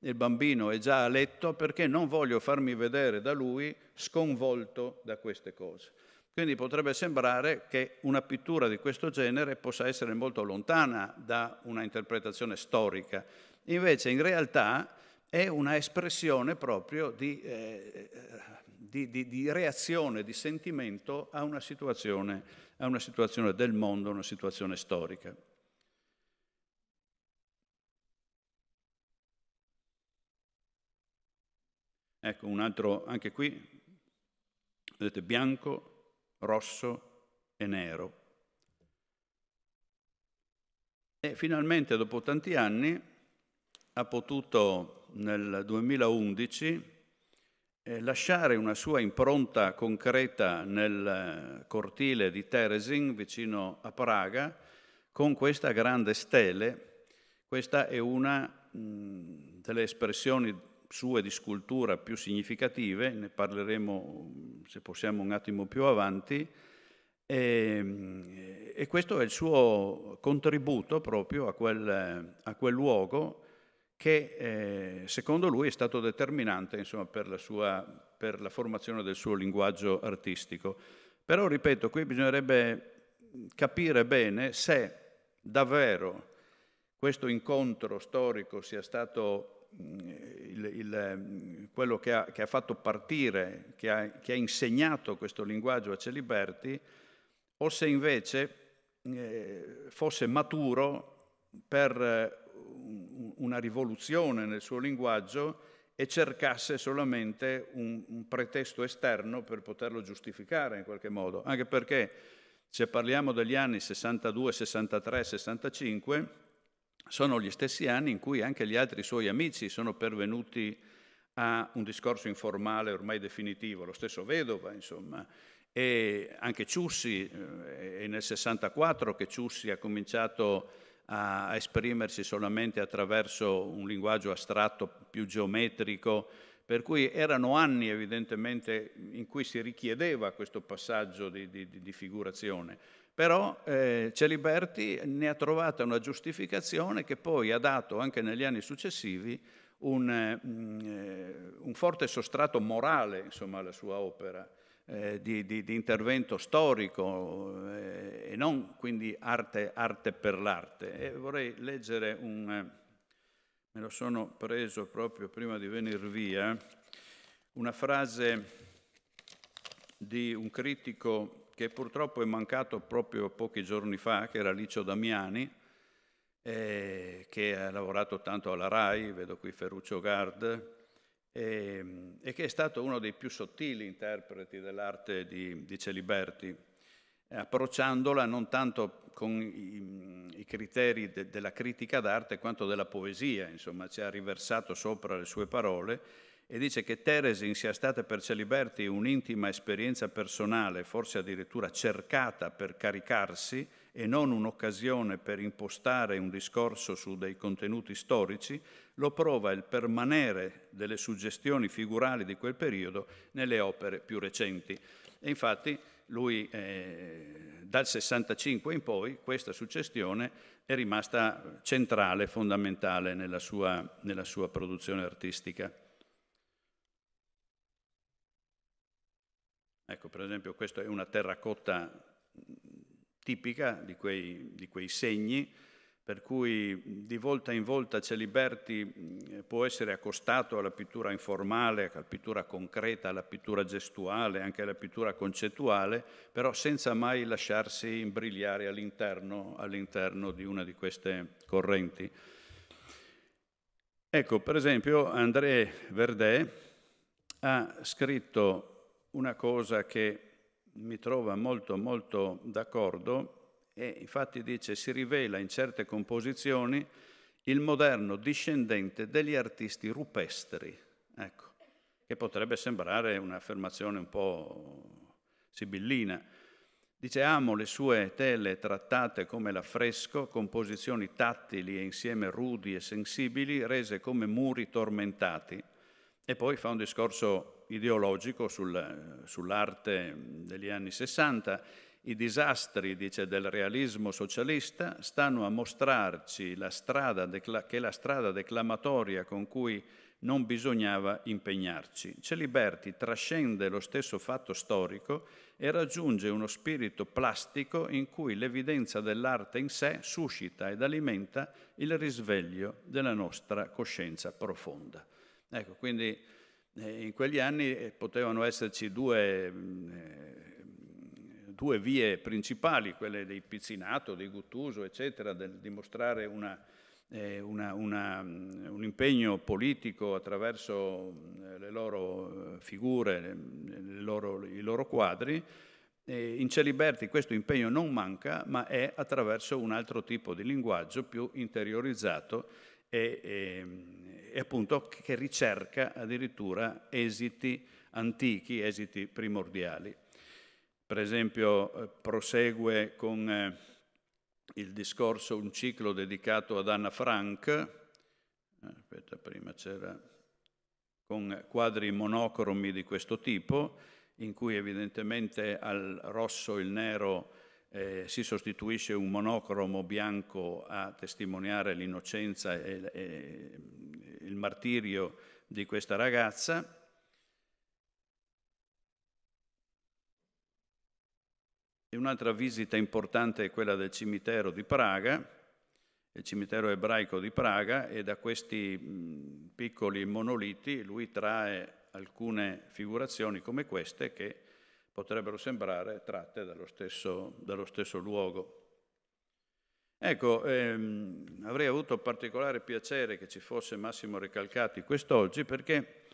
il bambino è già a letto perché non voglio farmi vedere da lui sconvolto da queste cose. Quindi potrebbe sembrare che una pittura di questo genere possa essere molto lontana da una interpretazione storica. Invece in realtà è una espressione proprio di eh, eh di, di, di reazione, di sentimento a una, a una situazione del mondo, una situazione storica. Ecco, un altro, anche qui, vedete, bianco, rosso e nero. E finalmente, dopo tanti anni, ha potuto nel 2011 eh, lasciare una sua impronta concreta nel eh, cortile di Teresin vicino a Praga con questa grande stele. Questa è una mh, delle espressioni sue di scultura più significative, ne parleremo se possiamo un attimo più avanti, e, ehm, e questo è il suo contributo proprio a quel, a quel luogo che eh, secondo lui è stato determinante insomma, per, la sua, per, la formazione del suo linguaggio artistico. Però, ripeto, qui bisognerebbe capire bene se davvero questo incontro storico sia stato mm, il, il, quello che ha, che ha, fatto partire, che ha, che ha insegnato questo linguaggio a Celiberti, o se invece eh, fosse maturo per una rivoluzione nel suo linguaggio e cercasse solamente un, un pretesto esterno per poterlo giustificare in qualche modo, anche perché se parliamo degli anni 62, 63, 65, sono gli stessi anni in cui anche gli altri suoi amici sono pervenuti a un discorso informale ormai definitivo, lo stesso Vedova, insomma, e anche Ciussi, è eh, nel 64 che Ciussi ha cominciato a a, esprimersi solamente attraverso un linguaggio astratto più geometrico, per cui erano anni evidentemente in cui si richiedeva questo passaggio di, di, di figurazione. Però eh, Celiberti ne ha trovata una giustificazione che poi ha dato anche negli anni successivi un, eh, un forte sostrato morale insomma, alla sua opera eh, di, di, di, intervento storico eh, e non quindi arte, arte per l'arte. E vorrei leggere un... Eh, me lo sono preso proprio prima di venire via, una frase di un critico che purtroppo è mancato proprio pochi giorni fa, che era Licio Damiani, eh, che ha lavorato tanto alla RAI, vedo qui Ferruccio Gard, e, ehm, e, che è stato uno dei più sottili interpreti dell'arte di, di Celiberti, eh, approcciandola non tanto con i, i criteri de, della critica d'arte quanto della poesia, insomma ci ha riversato sopra le sue parole e dice che Teresin sia stata per Celiberti un'intima esperienza personale, forse addirittura cercata per caricarsi, e non un'occasione per impostare un discorso su dei contenuti storici, lo prova il permanere delle suggestioni figurali di quel periodo nelle opere più recenti. E infatti lui eh, dal 65 in poi questa suggestione è rimasta centrale, fondamentale nella sua, nella sua produzione artistica. Ecco, per esempio, questa è una terracotta tipica di quei, di quei segni per cui di volta in volta Celiberti eh, può essere accostato alla pittura informale, alla pittura concreta, alla pittura gestuale, anche alla pittura concettuale, però senza mai lasciarsi imbrigliare all'interno, all'interno di una di queste correnti. Ecco, per esempio, André Verdet ha scritto una cosa che mi trova molto molto d'accordo e infatti dice si rivela in certe composizioni il moderno discendente degli artisti rupestri, ecco, che potrebbe sembrare un'affermazione un po' sibillina. Dice amo le sue tele trattate come l'affresco, composizioni tattili e insieme rudi e sensibili, rese come muri tormentati. E poi fa un discorso ideologico sul, sull'arte degli anni Sessanta. I disastri, dice, del realismo socialista stanno a mostrarci la strada che è la strada declamatoria con cui non bisognava impegnarci. Celiberti trascende lo stesso fatto storico e raggiunge uno spirito plastico in cui l'evidenza dell'arte in sé suscita ed alimenta il risveglio della nostra coscienza profonda. Ecco, quindi eh, in quegli anni eh, potevano esserci due, mm, eh, due vie principali, quelle dei Pizzinato, dei Guttuso, eccetera, del dimostrare una, una, una, mm, un impegno politico attraverso mm, le loro figure, le loro, i loro quadri. in Celiberti questo impegno non manca, ma è attraverso un altro tipo di linguaggio più interiorizzato e, e ehm, e appunto che ricerca addirittura esiti antichi, esiti primordiali. Per esempio eh, prosegue con eh, il discorso un ciclo dedicato ad Anna Frank, eh, aspetta prima c'era, con quadri monocromi di questo tipo, in cui evidentemente al rosso, il nero, eh, si sostituisce un monocromo bianco a testimoniare l'innocenza e, e il martirio di questa ragazza. E un'altra visita importante è quella del cimitero di Praga, il cimitero ebraico di Praga, e da questi piccoli monoliti lui trae alcune figurazioni come queste che potrebbero sembrare tratte dallo stesso, dallo stesso luogo. Ecco, ehm, avrei avuto particolare piacere che ci fosse Massimo Recalcati quest'oggi perché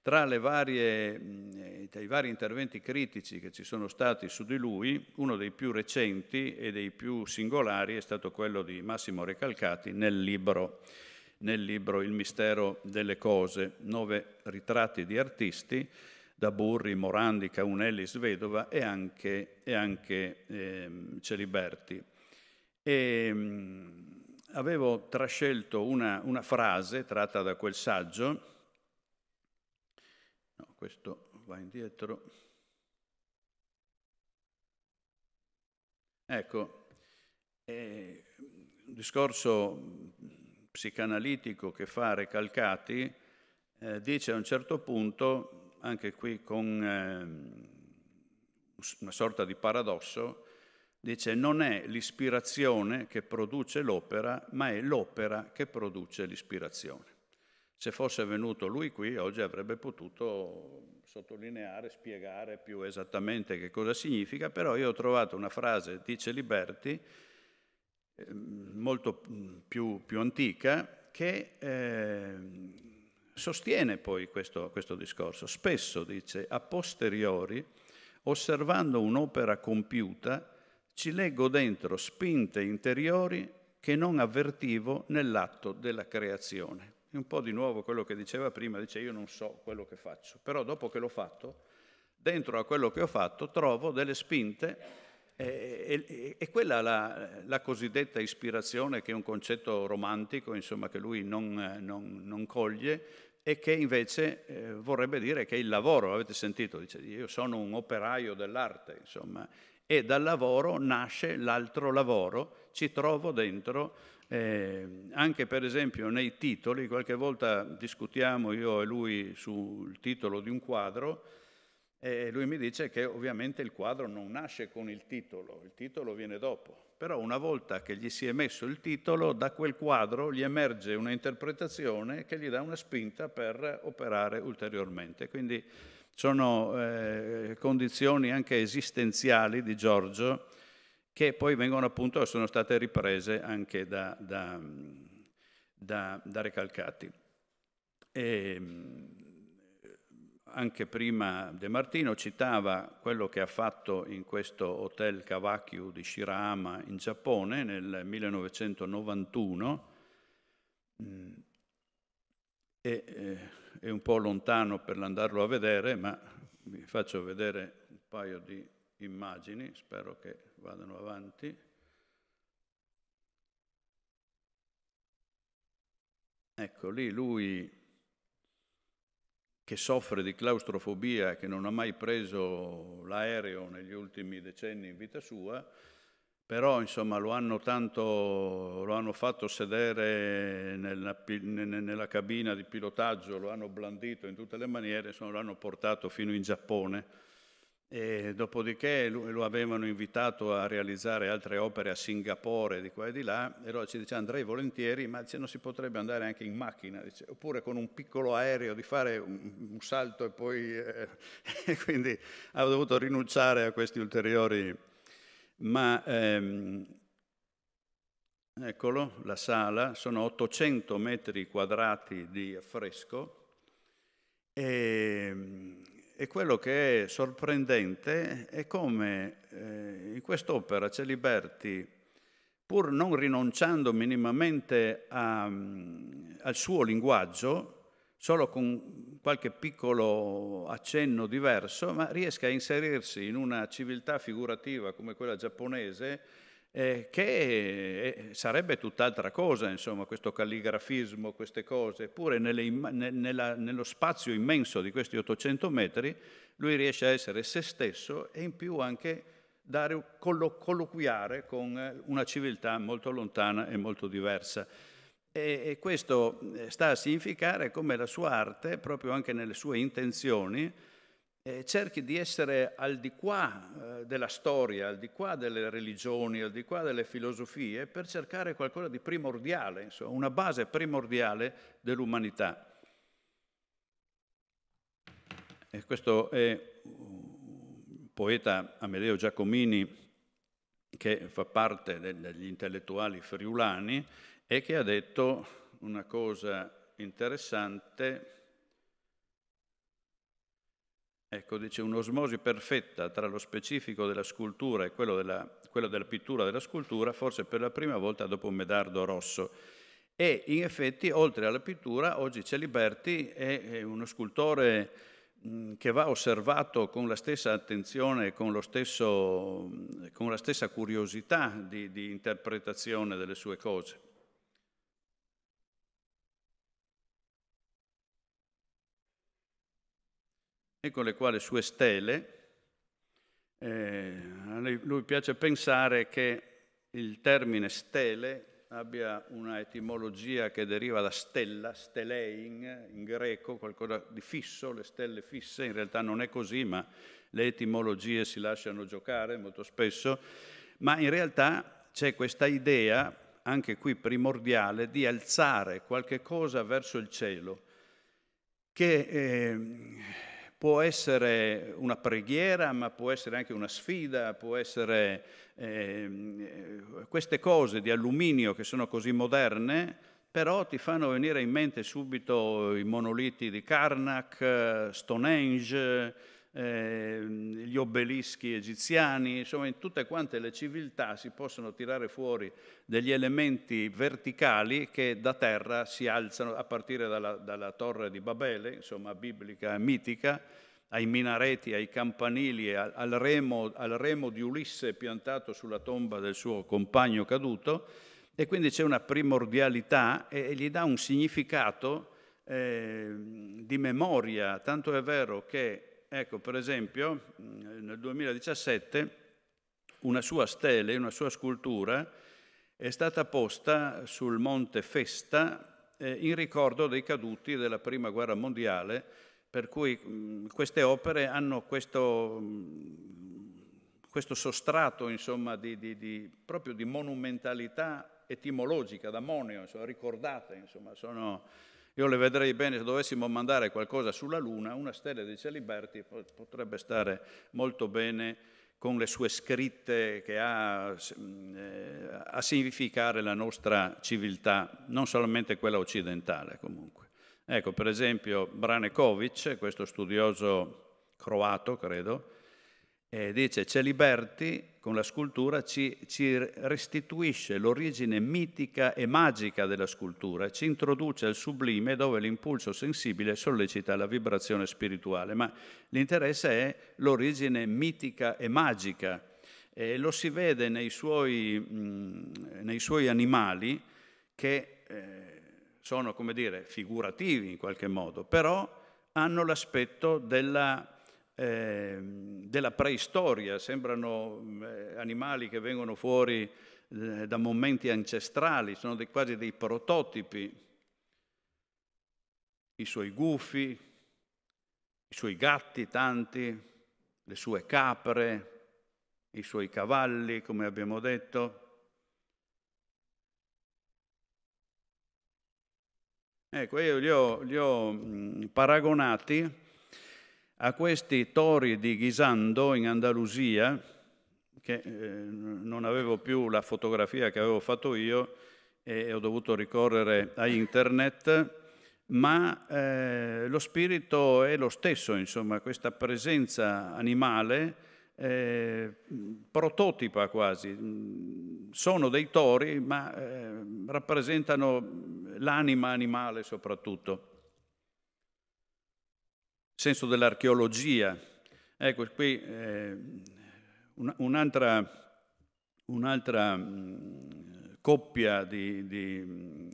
tra, varie, eh, tra i vari interventi critici che ci sono stati su di lui, uno dei più recenti e dei più singolari è stato quello di Massimo Recalcati nel libro, nel libro Il mistero delle cose, nove ritratti di artisti, da Burri, Morandi, Caunelli, Svedova e anche, e anche eh, Celiberti. E, ehm, mh, avevo trascelto una, una, frase tratta da quel saggio, no, questo va indietro, ecco, eh, un discorso psicanalitico che fa Recalcati eh, dice a un certo punto anche qui con ehm, una sorta di paradosso, dice non è l'ispirazione che produce l'opera, ma è l'opera che produce l'ispirazione. Se fosse venuto lui qui, oggi avrebbe potuto sottolineare, spiegare più esattamente che cosa significa, però io ho trovato una frase, dice Liberti, ehm, molto più, più antica, che eh, sostiene poi questo, questo discorso. Spesso, dice, a posteriori, osservando un'opera compiuta, ci leggo dentro spinte interiori che non avvertivo nell'atto della creazione. Un po' di nuovo quello che diceva prima, dice io non so quello che faccio, però dopo che l'ho fatto, dentro a quello che ho fatto trovo delle spinte eh, eh, eh, è quella la, la, cosiddetta ispirazione, che è un concetto romantico, insomma, che lui non, non, non coglie, e che invece eh, vorrebbe dire che il lavoro, avete sentito, dice io sono un operaio dell'arte, insomma, e dal lavoro nasce l'altro lavoro, ci trovo dentro, eh, anche per esempio nei titoli, qualche volta discutiamo io e lui sul titolo di un quadro, e lui mi dice che ovviamente il quadro non nasce con il titolo, il titolo viene dopo. Però una volta che gli si è messo il titolo, da quel quadro gli emerge una interpretazione che gli dà una spinta per operare ulteriormente. Quindi sono eh, condizioni anche esistenziali di Giorgio che poi vengono appunto, sono state riprese anche da, da, da, da Recalcati. E, ehm, anche prima De Martino citava quello che ha fatto in questo hotel Kawakyu di Shirahama in Giappone nel 1991. Mm. E, eh, è un po' lontano per andarlo a vedere, ma vi faccio vedere un paio di immagini, spero che vadano avanti. Ecco, lì lui che soffre di claustrofobia, che non ha mai preso l'aereo negli ultimi decenni in vita sua, però insomma, lo, hanno tanto, lo hanno fatto sedere nella, nella, cabina di pilotaggio, lo hanno blandito in tutte le maniere, insomma, lo hanno portato fino in Giappone e dopodiché lo avevano invitato a realizzare altre opere a Singapore, di qua e di là, e allora ci dice andrei volentieri, ma se non si potrebbe andare anche in macchina, dice, oppure con un piccolo aereo, di fare un, un salto e poi... Eh, *laughs* e quindi ha dovuto rinunciare a questi ulteriori... Ma ehm, eccolo, la sala, sono 800 metri quadrati di affresco. E, ehm, e quello che è sorprendente è come eh, in quest'opera Celiberti, pur non rinunciando minimamente a, mm, al suo linguaggio, solo con qualche piccolo accenno diverso, ma riesca a inserirsi in una civiltà figurativa come quella giapponese eh, che eh, sarebbe tutt'altra cosa, insomma, questo calligrafismo, queste cose, eppure im- ne- nella, nello spazio immenso di questi 800 metri lui riesce a essere se stesso e in più anche dare, collo- colloquiare con eh, una civiltà molto lontana e molto diversa. E, e questo eh, sta a significare come la sua arte, proprio anche nelle sue intenzioni, eh, cerchi di essere al di qua eh, della storia, al di qua delle religioni, al di qua delle filosofie, per cercare qualcosa di primordiale, insomma, una base primordiale dell'umanità. E questo è un poeta Amedeo Giacomini che fa parte degli intellettuali friulani e che ha detto una cosa interessante Ecco, dice un'osmosi perfetta tra lo specifico della scultura e quello della, quello della, pittura della scultura, forse per la prima volta dopo un medardo rosso. E in effetti, oltre alla pittura, oggi Celiberti è uno scultore che va osservato con la stessa attenzione, con, con la stessa curiosità di, di interpretazione delle sue cose. e con le quali sue stele, eh, a lui piace pensare che il termine stele abbia una etimologia che deriva da stella, stelein in greco, qualcosa di fisso, le stelle fisse, in realtà non è così, ma le etimologie si lasciano giocare molto spesso, ma in realtà c'è questa idea, anche qui primordiale, di alzare qualche cosa verso il cielo, che eh, può essere una preghiera, ma può essere anche una sfida, può essere ehm, eh, queste cose di alluminio che sono così moderne, però ti fanno venire in mente subito i monoliti di Karnak, eh, Stonehenge, Ehm, gli obelischi egiziani, insomma in tutte quante le civiltà si possono tirare fuori degli elementi verticali che da terra si alzano a partire dalla, dalla torre di Babele, insomma biblica e mitica, ai minareti, ai campanili, al, al, remo, al remo di Ulisse piantato sulla tomba del suo compagno caduto, e quindi c'è una primordialità e, e gli dà un significato eh, di memoria, tanto è vero che Ecco, per esempio, mm, nel 2017 una sua stele, una sua scultura è stata posta sul monte Festa eh, in ricordo dei caduti della Prima Guerra Mondiale, per cui mh, mm, queste opere hanno questo, mh, mm, questo sostrato insomma, di, di, di, proprio di monumentalità etimologica, da moneo, insomma, ricordate, insomma, sono io le vedrei bene se dovessimo mandare qualcosa sulla Luna, una stella di Celiberti potrebbe stare molto bene con le sue scritte che ha mm, eh, a significare la nostra civiltà, non solamente quella occidentale comunque. Ecco, per esempio, Branekovic, questo studioso croato, credo, eh, dice Celiberti con la scultura ci, ci restituisce l'origine mitica e magica della scultura, ci introduce al sublime dove l'impulso sensibile sollecita la vibrazione spirituale, ma l'interesse è l'origine mitica e magica. E lo si vede nei suoi, mh, nei suoi animali che eh, sono, come dire, figurativi in qualche modo, però hanno l'aspetto della Ehm, della preistoria, sembrano mm, eh, animali che vengono fuori eh, da momenti ancestrali, sono dei, quasi dei prototipi. I suoi gufi, i suoi gatti tanti, le sue capre, i suoi cavalli, come abbiamo detto. Ecco, io li ho, li ho mm, paragonati a questi tori di Ghisando in Andalusia, che eh, non avevo più la fotografia che avevo fatto io e ho dovuto ricorrere a internet, ma eh, lo spirito è lo stesso, insomma, questa presenza animale eh, prototipa quasi. Sono dei tori, ma eh, rappresentano l'anima animale soprattutto senso dell'archeologia. Ecco, qui eh, un'altra, un'altra mh, mm, coppia di, di, mm,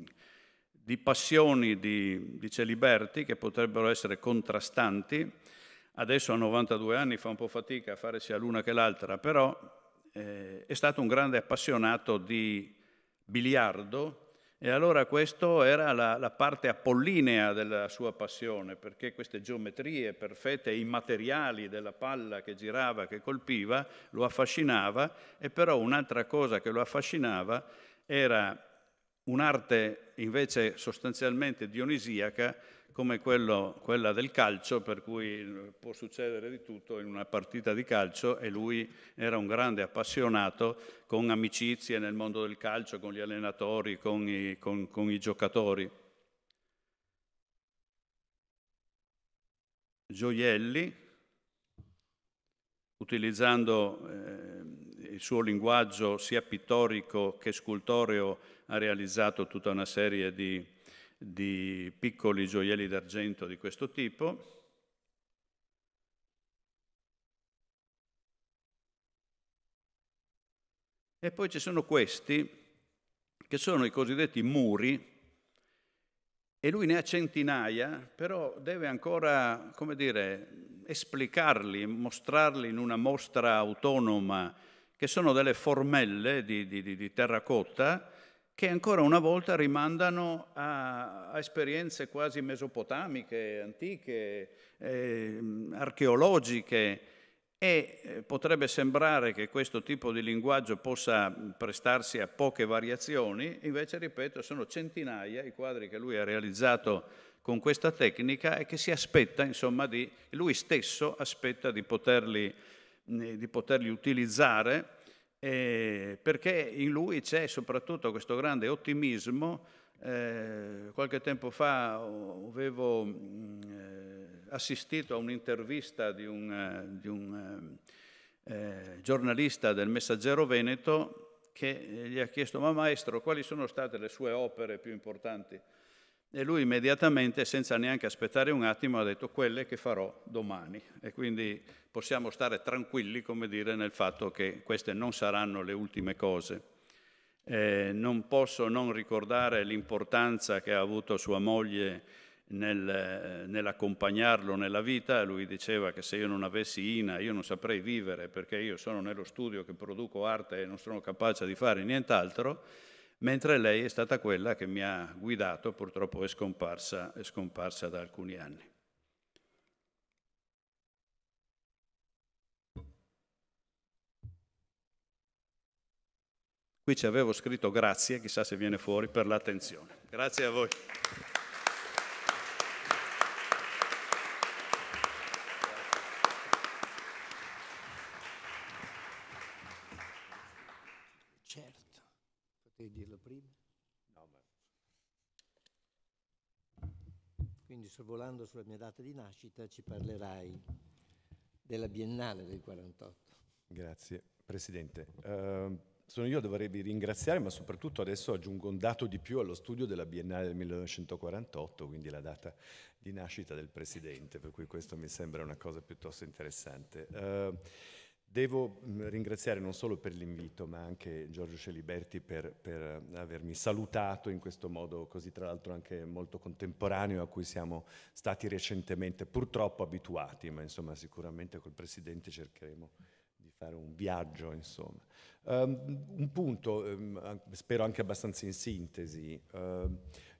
di passioni di, di, Celiberti che potrebbero essere contrastanti. Adesso a 92 anni fa un po' fatica a fare sia l'una che l'altra, però eh, è stato un grande appassionato di biliardo, e allora questa era la, la, parte apollinea della sua passione, perché queste geometrie perfette e immateriali della palla che girava, che colpiva, lo affascinava, e però un'altra cosa che lo affascinava era un'arte invece sostanzialmente dionisiaca come quello, quella del calcio, per cui può succedere di tutto in una partita di calcio e lui era un grande appassionato con amicizie nel mondo del calcio, con gli allenatori, con i, con, con i giocatori. Gioielli, utilizzando eh, il suo linguaggio sia pittorico che scultoreo, ha realizzato tutta una serie di di piccoli gioielli d'argento di questo tipo. E poi ci sono questi, che sono i cosiddetti muri, e lui ne ha centinaia, però deve ancora, come dire, esplicarli, mostrarli in una mostra autonoma, che sono delle formelle di, di, di terracotta, che ancora una volta rimandano a, a esperienze quasi mesopotamiche, antiche, eh, archeologiche e eh, potrebbe sembrare che questo tipo di linguaggio possa prestarsi a poche variazioni, invece, ripeto, sono centinaia i quadri che lui ha realizzato con questa tecnica e che si aspetta, insomma, di, lui stesso aspetta di poterli, di poterli utilizzare eh, perché in lui c'è soprattutto questo grande ottimismo. Eh, qualche tempo fa avevo mh, mm, eh, assistito a un'intervista di un, eh, di un eh, eh, giornalista del Messaggero Veneto che gli ha chiesto, ma maestro, quali sono state le sue opere più importanti? E lui immediatamente, senza neanche aspettare un attimo, ha detto quelle che farò domani. E quindi possiamo stare tranquilli, come dire, nel fatto che queste non saranno le ultime cose. Eh, non posso non ricordare l'importanza che ha avuto sua moglie nel, nell'accompagnarlo nella vita. Lui diceva che se io non avessi Ina io non saprei vivere perché io sono nello studio che produco arte e non sono capace di fare nient'altro mentre lei è stata quella che mi ha guidato, purtroppo è scomparsa, è scomparsa da alcuni anni. Qui ci avevo scritto grazie, chissà se viene fuori, per l'attenzione. Grazie a voi. sorvolando sulla mia data di nascita, ci parlerai della Biennale del 48. Grazie, Presidente. Uh, sono io a dovervi ringraziare, ma soprattutto adesso aggiungo un dato di più allo studio della Biennale del 1948, quindi la data di nascita del Presidente, per cui questo mi sembra una cosa piuttosto interessante. Uh, Devo mm, ringraziare non solo per l'invito, ma anche Giorgio Celiberti per, per, eh, avermi salutato in questo modo così, tra l'altro anche molto contemporaneo, a cui siamo stati recentemente purtroppo abituati, ma insomma sicuramente col Presidente cercheremo di fare un viaggio. Insomma. Um, un punto, um, spero anche abbastanza in sintesi. Uh,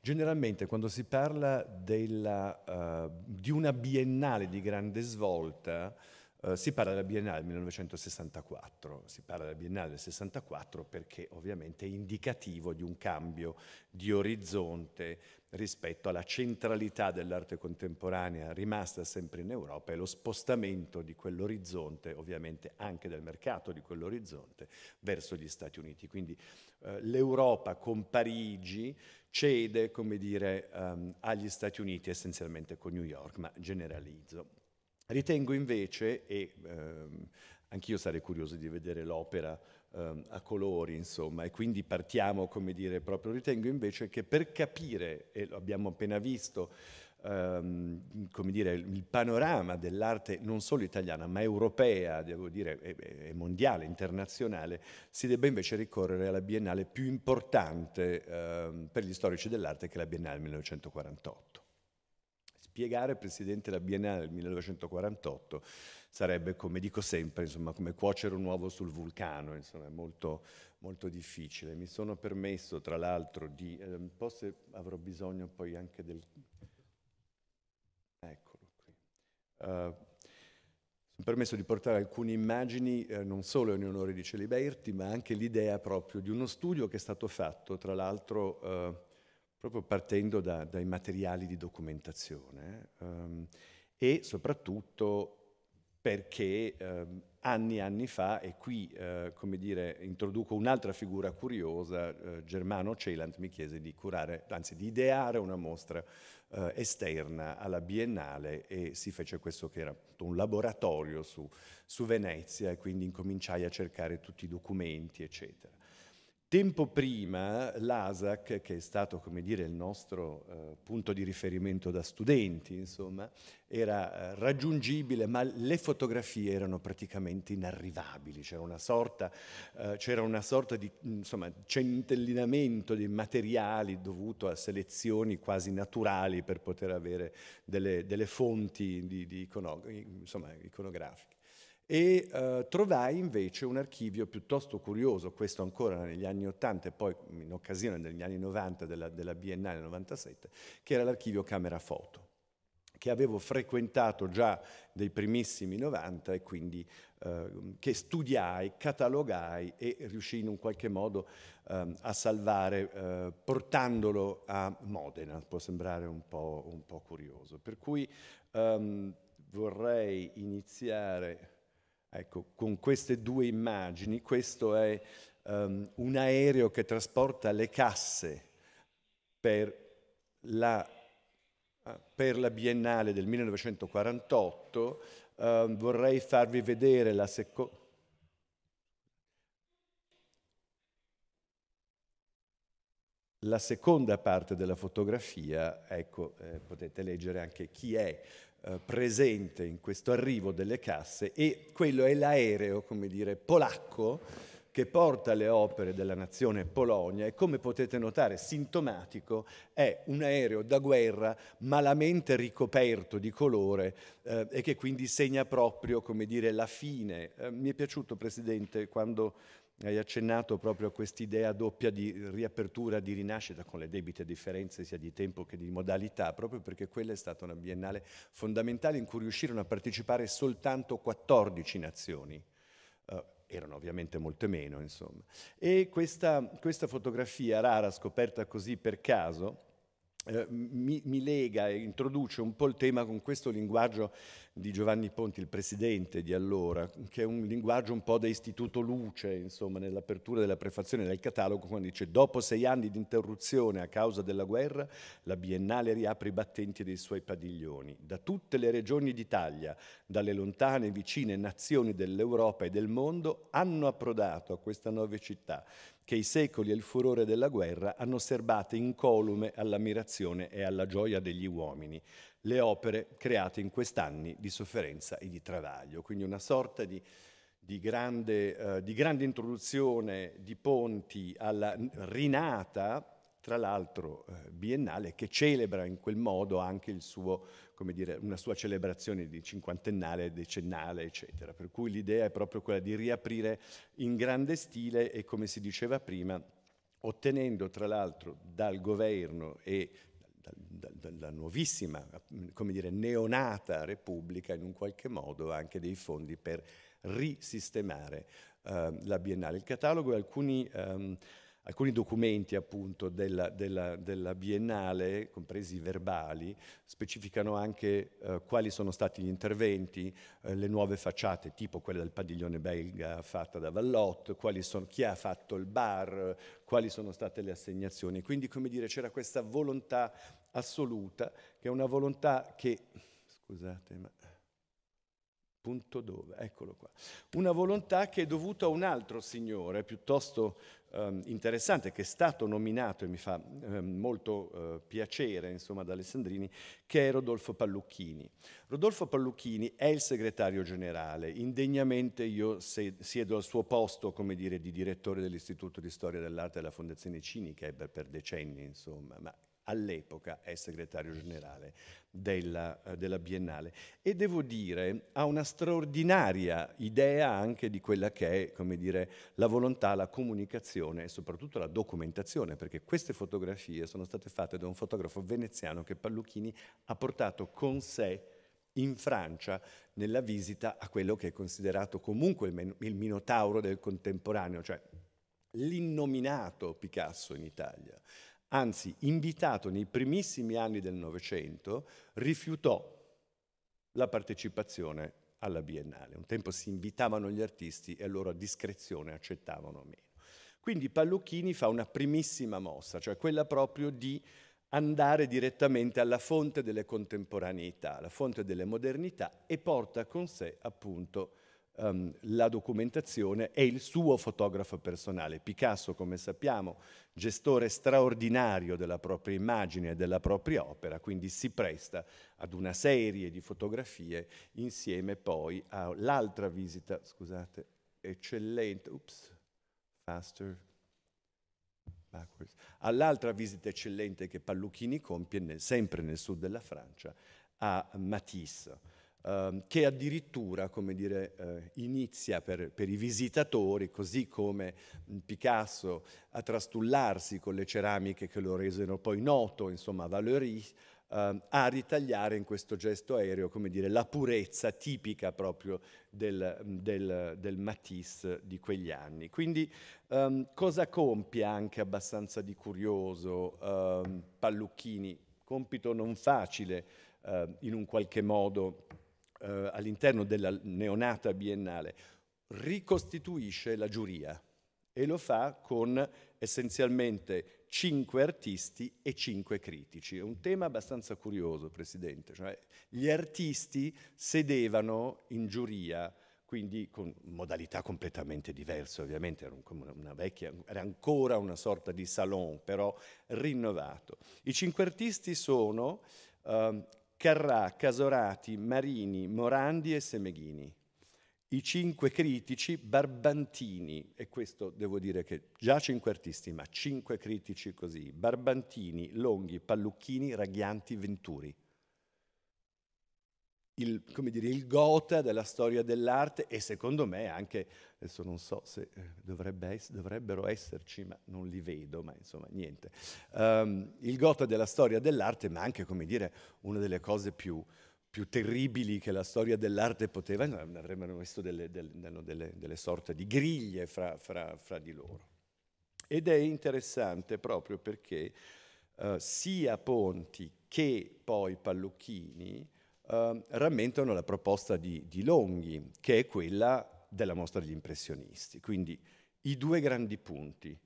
generalmente quando si parla della, uh, di una biennale di grande svolta, eh, si parla della Biennale del 1964, si parla della Biennale del 64 perché ovviamente è indicativo di un cambio di orizzonte rispetto alla centralità dell'arte contemporanea rimasta sempre in Europa e lo spostamento di quell'orizzonte, ovviamente anche del mercato di quell'orizzonte, verso gli Stati Uniti. Quindi uh, l'Europa con Parigi cede, come dire, um, agli Stati Uniti essenzialmente con New York, ma generalizzo. Ritengo invece, e ehm, anch'io sarei curioso di vedere l'opera ehm, a colori, insomma, e quindi partiamo, come dire, proprio, ritengo invece che per capire, e lo abbiamo appena visto, ehm, come dire, il panorama dell'arte non solo italiana, ma europea, devo dire, e, e mondiale, internazionale, si debba invece ricorrere alla biennale più importante ehm, per gli storici dell'arte, che è la Biennale 1948 spiegare Presidente della Biennale del 1948 sarebbe, come dico sempre, insomma, come cuocere un uovo sul vulcano, insomma, è molto, molto difficile. Mi sono permesso, tra l'altro, di... Eh, un avrò bisogno poi anche del... Eccolo qui. Uh, permesso di portare alcune immagini eh, non solo in onore di Celiberti, ma anche l'idea proprio di uno studio che è stato fatto, tra l'altro eh, proprio partendo da, dai materiali di documentazione ehm, e soprattutto perché ehm, anni e anni fa, e qui eh, come dire, introduco un'altra figura curiosa, eh, Germano Celant mi chiese di curare, anzi di ideare una mostra eh, esterna alla Biennale e si fece questo che era un laboratorio su, su Venezia e quindi incominciai a cercare tutti i documenti, eccetera. Tempo prima l'ASAC, che è stato dire, il nostro eh, punto di riferimento da studenti, insomma, era eh, raggiungibile, ma le fotografie erano praticamente inarrivabili, c'era una sorta, eh, una sorta di insomma, centellinamento di materiali dovuto a selezioni quasi naturali per poter avere delle, delle fonti di, di icono, insomma, iconografiche e eh, trovai invece un archivio piuttosto curioso, questo ancora negli anni 80 e poi in occasione degli anni 90 della, della Biennale 97, che era l'archivio Camera Foto che avevo frequentato già dei primissimi 90 e quindi eh, che studiai, catalogai e riuscii in un qualche modo eh, a salvare eh, portandolo a Modena. Può sembrare un po', un po curioso. Per cui ehm, vorrei iniziare Ecco, con queste due immagini, questo è um, un aereo che trasporta le casse per la, ah, per la Biennale del 1948. Uh, ehm, vorrei farvi vedere la seconda... La seconda parte della fotografia, ecco, eh, potete leggere anche chi è eh, presente in questo arrivo delle casse e quello è l'aereo, come dire, polacco che porta le opere della nazione Polonia e come potete notare sintomatico è un aereo da guerra malamente ricoperto di colore eh, e che quindi segna proprio come dire, la fine. Eh, mi è piaciuto Presidente quando hai accennato proprio a quest'idea doppia di riapertura, di rinascita, con le debite differenze sia di tempo che di modalità, proprio perché quella è stata una biennale fondamentale in cui riuscirono a partecipare soltanto 14 nazioni. Uh, erano ovviamente molte meno, insomma. E questa, questa fotografia rara, scoperta così per caso, eh, mi, mi, lega e introduce un po' il tema con questo linguaggio di Giovanni Ponti, il presidente di allora, che è un linguaggio un po' da istituto luce, insomma, nell'apertura della prefazione del catalogo, quando dice dopo sei anni di interruzione a causa della guerra, la Biennale riapre i battenti dei suoi padiglioni. Da tutte le regioni d'Italia, dalle lontane e vicine nazioni dell'Europa e del mondo, hanno approdato a questa nuova città che i secoli e il furore della guerra hanno serbate incolume all'ammirazione e alla gioia degli uomini, le opere create in questi anni di sofferenza e di travaglio. Quindi una sorta di, di, grande, eh, di grande introduzione di Ponti alla rinata tra l'altro eh, biennale, che celebra in quel modo anche il suo, come dire, una sua celebrazione di cinquantennale, decennale, eccetera. Per cui l'idea è proprio quella di riaprire in grande stile e, come si diceva prima, ottenendo tra l'altro dal governo e dalla nuovissima, come dire, neonata Repubblica in un qualche modo anche dei fondi per risistemare eh, la Biennale. Il catalogo e alcuni... Ehm, alcuni documenti appunto della, della, della Biennale, compresi i verbali, specificano anche eh, quali sono stati gli interventi, eh, le nuove facciate, tipo quella del padiglione belga fatta da Vallotte, sono, chi ha fatto il bar, quali sono state le assegnazioni. Quindi, come dire, c'era questa volontà assoluta, che è una volontà che, scusate, ma punto dove, eccolo qua, una volontà che è dovuta a un altro Signore, piuttosto ehm, interessante che è stato nominato, e mi fa eh, molto eh, piacere, insomma, ad Alessandrini, che è Rodolfo Pallucchini. Rodolfo Pallucchini è il segretario generale. Indegnamente io se, siedo al suo posto, come dire, di direttore dell'Istituto di Storia dell'Arte della Fondazione Cini Cinica, per, per decenni, insomma, ma all'epoca è segretario generale della, eh, della, Biennale e devo dire ha una straordinaria idea anche di quella che è dire, la volontà, la comunicazione e soprattutto la documentazione, perché queste fotografie sono state fatte da un fotografo veneziano che Pallucchini ha portato con sé in Francia nella visita a quello che è considerato comunque il minotauro del contemporaneo, cioè l'innominato Picasso in Italia anzi invitato nei primissimi anni del Novecento, rifiutò la partecipazione alla Biennale. Un tempo si invitavano gli artisti e loro a discrezione accettavano meno. Quindi Pallucchini fa una primissima mossa, cioè quella proprio di andare direttamente alla fonte delle contemporaneità, alla fonte delle modernità e porta con sé appunto um, la documentazione e il suo fotografo personale. Picasso, come sappiamo, gestore straordinario della propria immagine e della propria opera, quindi si presta ad una serie di fotografie insieme poi all'altra visita, scusate, eccellente, ups, faster, backwards, all'altra visita eccellente che Palluchini compie nel, sempre nel sud della Francia a Matisse Ehm, che addirittura dire, eh, inizia per, per, i visitatori, così come Picasso, a trastullarsi con le ceramiche che lo resero poi noto, insomma Valéry, eh, a ritagliare in questo gesto aereo dire, la purezza tipica proprio del, del, del, Matisse di quegli anni. Quindi ehm, cosa compie anche abbastanza di curioso ehm, Pallucchini? Compito non facile eh, in un qualche modo eh, all'interno della neonata biennale, ricostituisce la giuria e lo fa con essenzialmente cinque artisti e cinque critici. È un tema abbastanza curioso, Presidente. Cioè, gli artisti sedevano in giuria, quindi con modalità completamente diverse, ovviamente era, un, vecchia, era ancora una sorta di salon, però rinnovato. I cinque artisti sono uh, Carrà, Casorati, Marini, Morandi e Semeghini. I cinque critici Barbantini, e questo devo dire che già cinque artisti, ma cinque critici così, Barbantini, Longhi, Pallucchini, Raghianti, Venturi il, dire, il gota della storia dell'arte e secondo me anche, adesso non so se eh, dovrebbe es- dovrebbero esserci, ma non li vedo, ma insomma niente, um, il gota della storia dell'arte, ma anche, come dire, una delle cose più, più terribili che la storia dell'arte poteva, avrebbero messo delle, delle, delle, delle sorte di griglie fra, fra, fra, di loro. Ed è interessante proprio perché eh, sia Ponti che poi Pallucchini eh, rammentano la proposta di, di Longhi, che è quella della mostra degli impressionisti. Quindi i due grandi punti,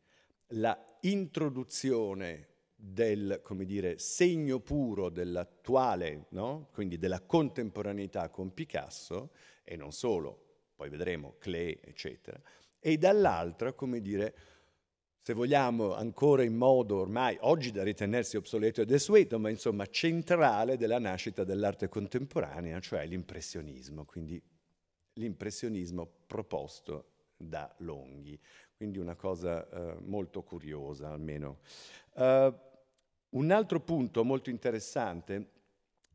la introduzione del dire, segno puro dell'attuale, no? quindi della contemporaneità con Picasso, e non solo, poi vedremo Klee, eccetera, e dall'altra, come dire, se vogliamo, ancora in modo ormai oggi da ritenersi obsoleto e desueto, ma insomma centrale della nascita dell'arte contemporanea, cioè l'impressionismo, quindi l'impressionismo proposto da Longhi. Quindi una cosa eh, molto curiosa almeno. Uh, un altro punto molto interessante,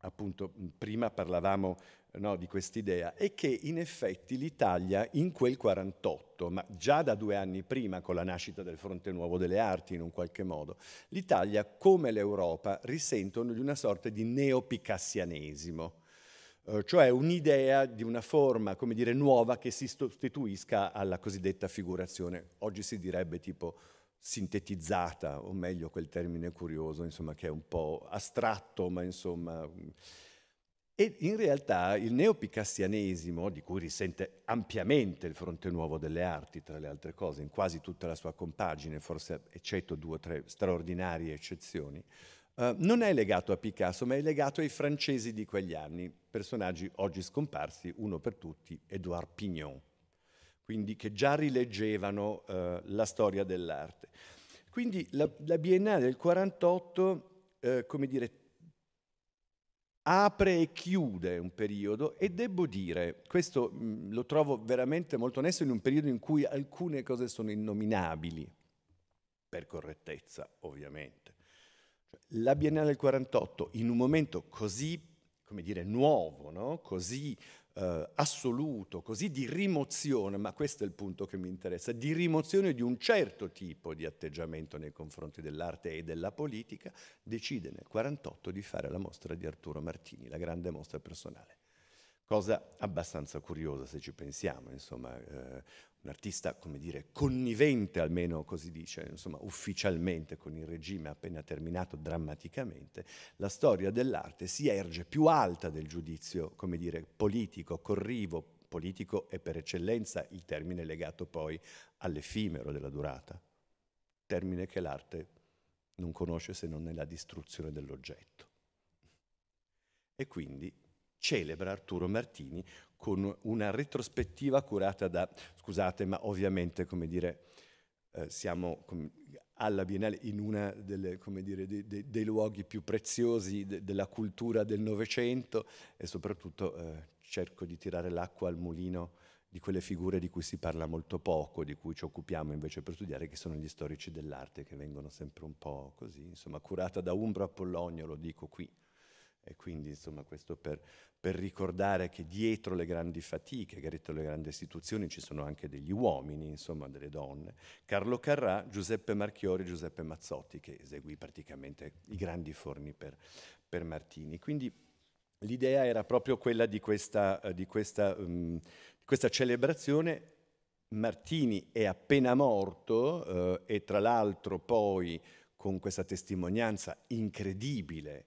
appunto prima parlavamo no, di quest'idea è che in effetti l'Italia in quel 48, ma già da due anni prima con la nascita del Fronte Nuovo delle Arti in un qualche modo, l'Italia come l'Europa risentono di una sorta di neopicassianesimo, eh, cioè un'idea di una forma, come dire, nuova che si sostituisca alla cosiddetta figurazione. Oggi si direbbe tipo sintetizzata, o meglio quel termine curioso, insomma, che è un po' astratto, ma insomma e in realtà il neopicassianesimo, di cui risente ampiamente il fronte nuovo delle arti, tra le altre cose, in quasi tutta la sua compagine, forse eccetto due o tre straordinarie eccezioni, eh, non è legato a Picasso, ma è legato ai francesi di quegli anni, personaggi oggi scomparsi, uno per tutti, Edouard Pignon, quindi che già rileggevano eh, la storia dell'arte. Quindi la, la Biennale del 48, eh, come dire, apre e chiude un periodo e devo dire, questo mm, lo trovo veramente molto onesto in un periodo in cui alcune cose sono innominabili, per correttezza ovviamente. Cioè, la Biennale del 48, in un momento così come dire, nuovo, no? così eh, assoluto, così di rimozione, ma questo è il punto che mi interessa, di rimozione di un certo tipo di atteggiamento nei confronti dell'arte e della politica, decide nel 1948 di fare la mostra di Arturo Martini, la grande mostra personale. Cosa abbastanza curiosa se ci pensiamo, insomma, eh, un artista, come dire, connivente almeno così dice, insomma ufficialmente con il regime appena terminato drammaticamente, la storia dell'arte si erge più alta del giudizio, come dire, politico, corrivo, politico è per eccellenza il termine legato poi all'effimero della durata, termine che l'arte non conosce se non nella distruzione dell'oggetto. E quindi celebra Arturo Martini con una retrospettiva curata da, scusate, ma ovviamente, come dire, eh, siamo com, alla Biennale in uno dei, dei, dei, luoghi più preziosi de, della cultura del Novecento e soprattutto eh, cerco di tirare l'acqua al mulino di quelle figure di cui si parla molto poco, di cui ci occupiamo invece per studiare, che sono gli storici dell'arte, che vengono sempre un po' così, insomma, curata da Umbro Apollonio, lo dico qui, e quindi insomma questo per, per ricordare che dietro le grandi fatiche, dietro le grandi istituzioni ci sono anche degli uomini, insomma delle donne. Carlo Carrà, Giuseppe Marchiori, Giuseppe Mazzotti che eseguì praticamente i grandi forni per, per Martini. Quindi l'idea era proprio quella di questa, eh, di questa, um, questa celebrazione. Martini è appena morto eh, e tra l'altro poi con questa testimonianza incredibile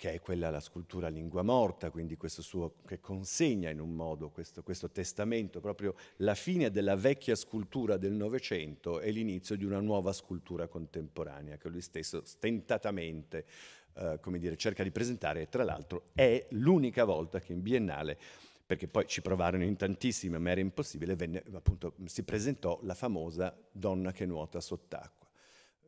che è quella la scultura a lingua morta, quindi questo suo che consegna in un modo questo, questo testamento, proprio la fine della vecchia scultura del Novecento e l'inizio di una nuova scultura contemporanea che lui stesso stentatamente eh, come dire, cerca di presentare e tra l'altro è l'unica volta che in Biennale perché poi ci provarono in tantissime, ma era impossibile, venne, appunto, si presentò la famosa donna che nuota sott'acqua.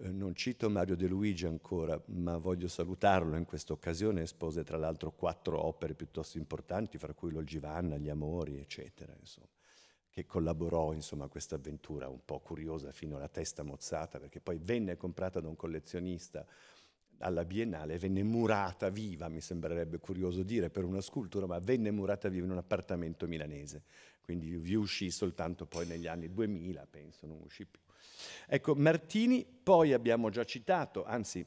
Eh, non cito Mario De Luigi ancora, ma voglio salutarlo in questa occasione, espose tra l'altro quattro opere piuttosto importanti, fra cui l'Olgivanna, Gli Amori, eccetera, insomma, che collaborò insomma, a questa avventura un po' curiosa fino alla testa mozzata, perché poi venne comprata da un collezionista alla Biennale, venne murata viva, mi sembrerebbe curioso dire, per una scultura, ma venne murata viva in un appartamento milanese, quindi vi uscì soltanto poi negli anni 2000, penso, non uscì più. Ecco, Martini poi abbiamo già citato, anzi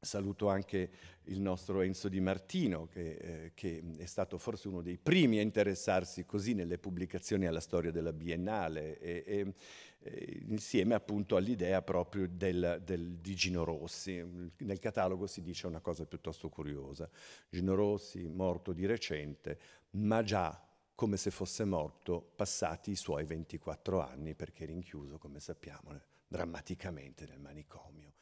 saluto anche il nostro Enzo Di Martino, che, eh, che, è stato forse uno dei primi a interessarsi così nelle pubblicazioni alla storia della Biennale, e, e, eh, insieme appunto all'idea proprio del, del, di Gino Rossi. Nel catalogo si dice una cosa piuttosto curiosa. Gino Rossi morto di recente, ma già come se fosse morto passati i suoi 24 anni, perché rinchiuso, come sappiamo, eh, drammaticamente nel manicomio.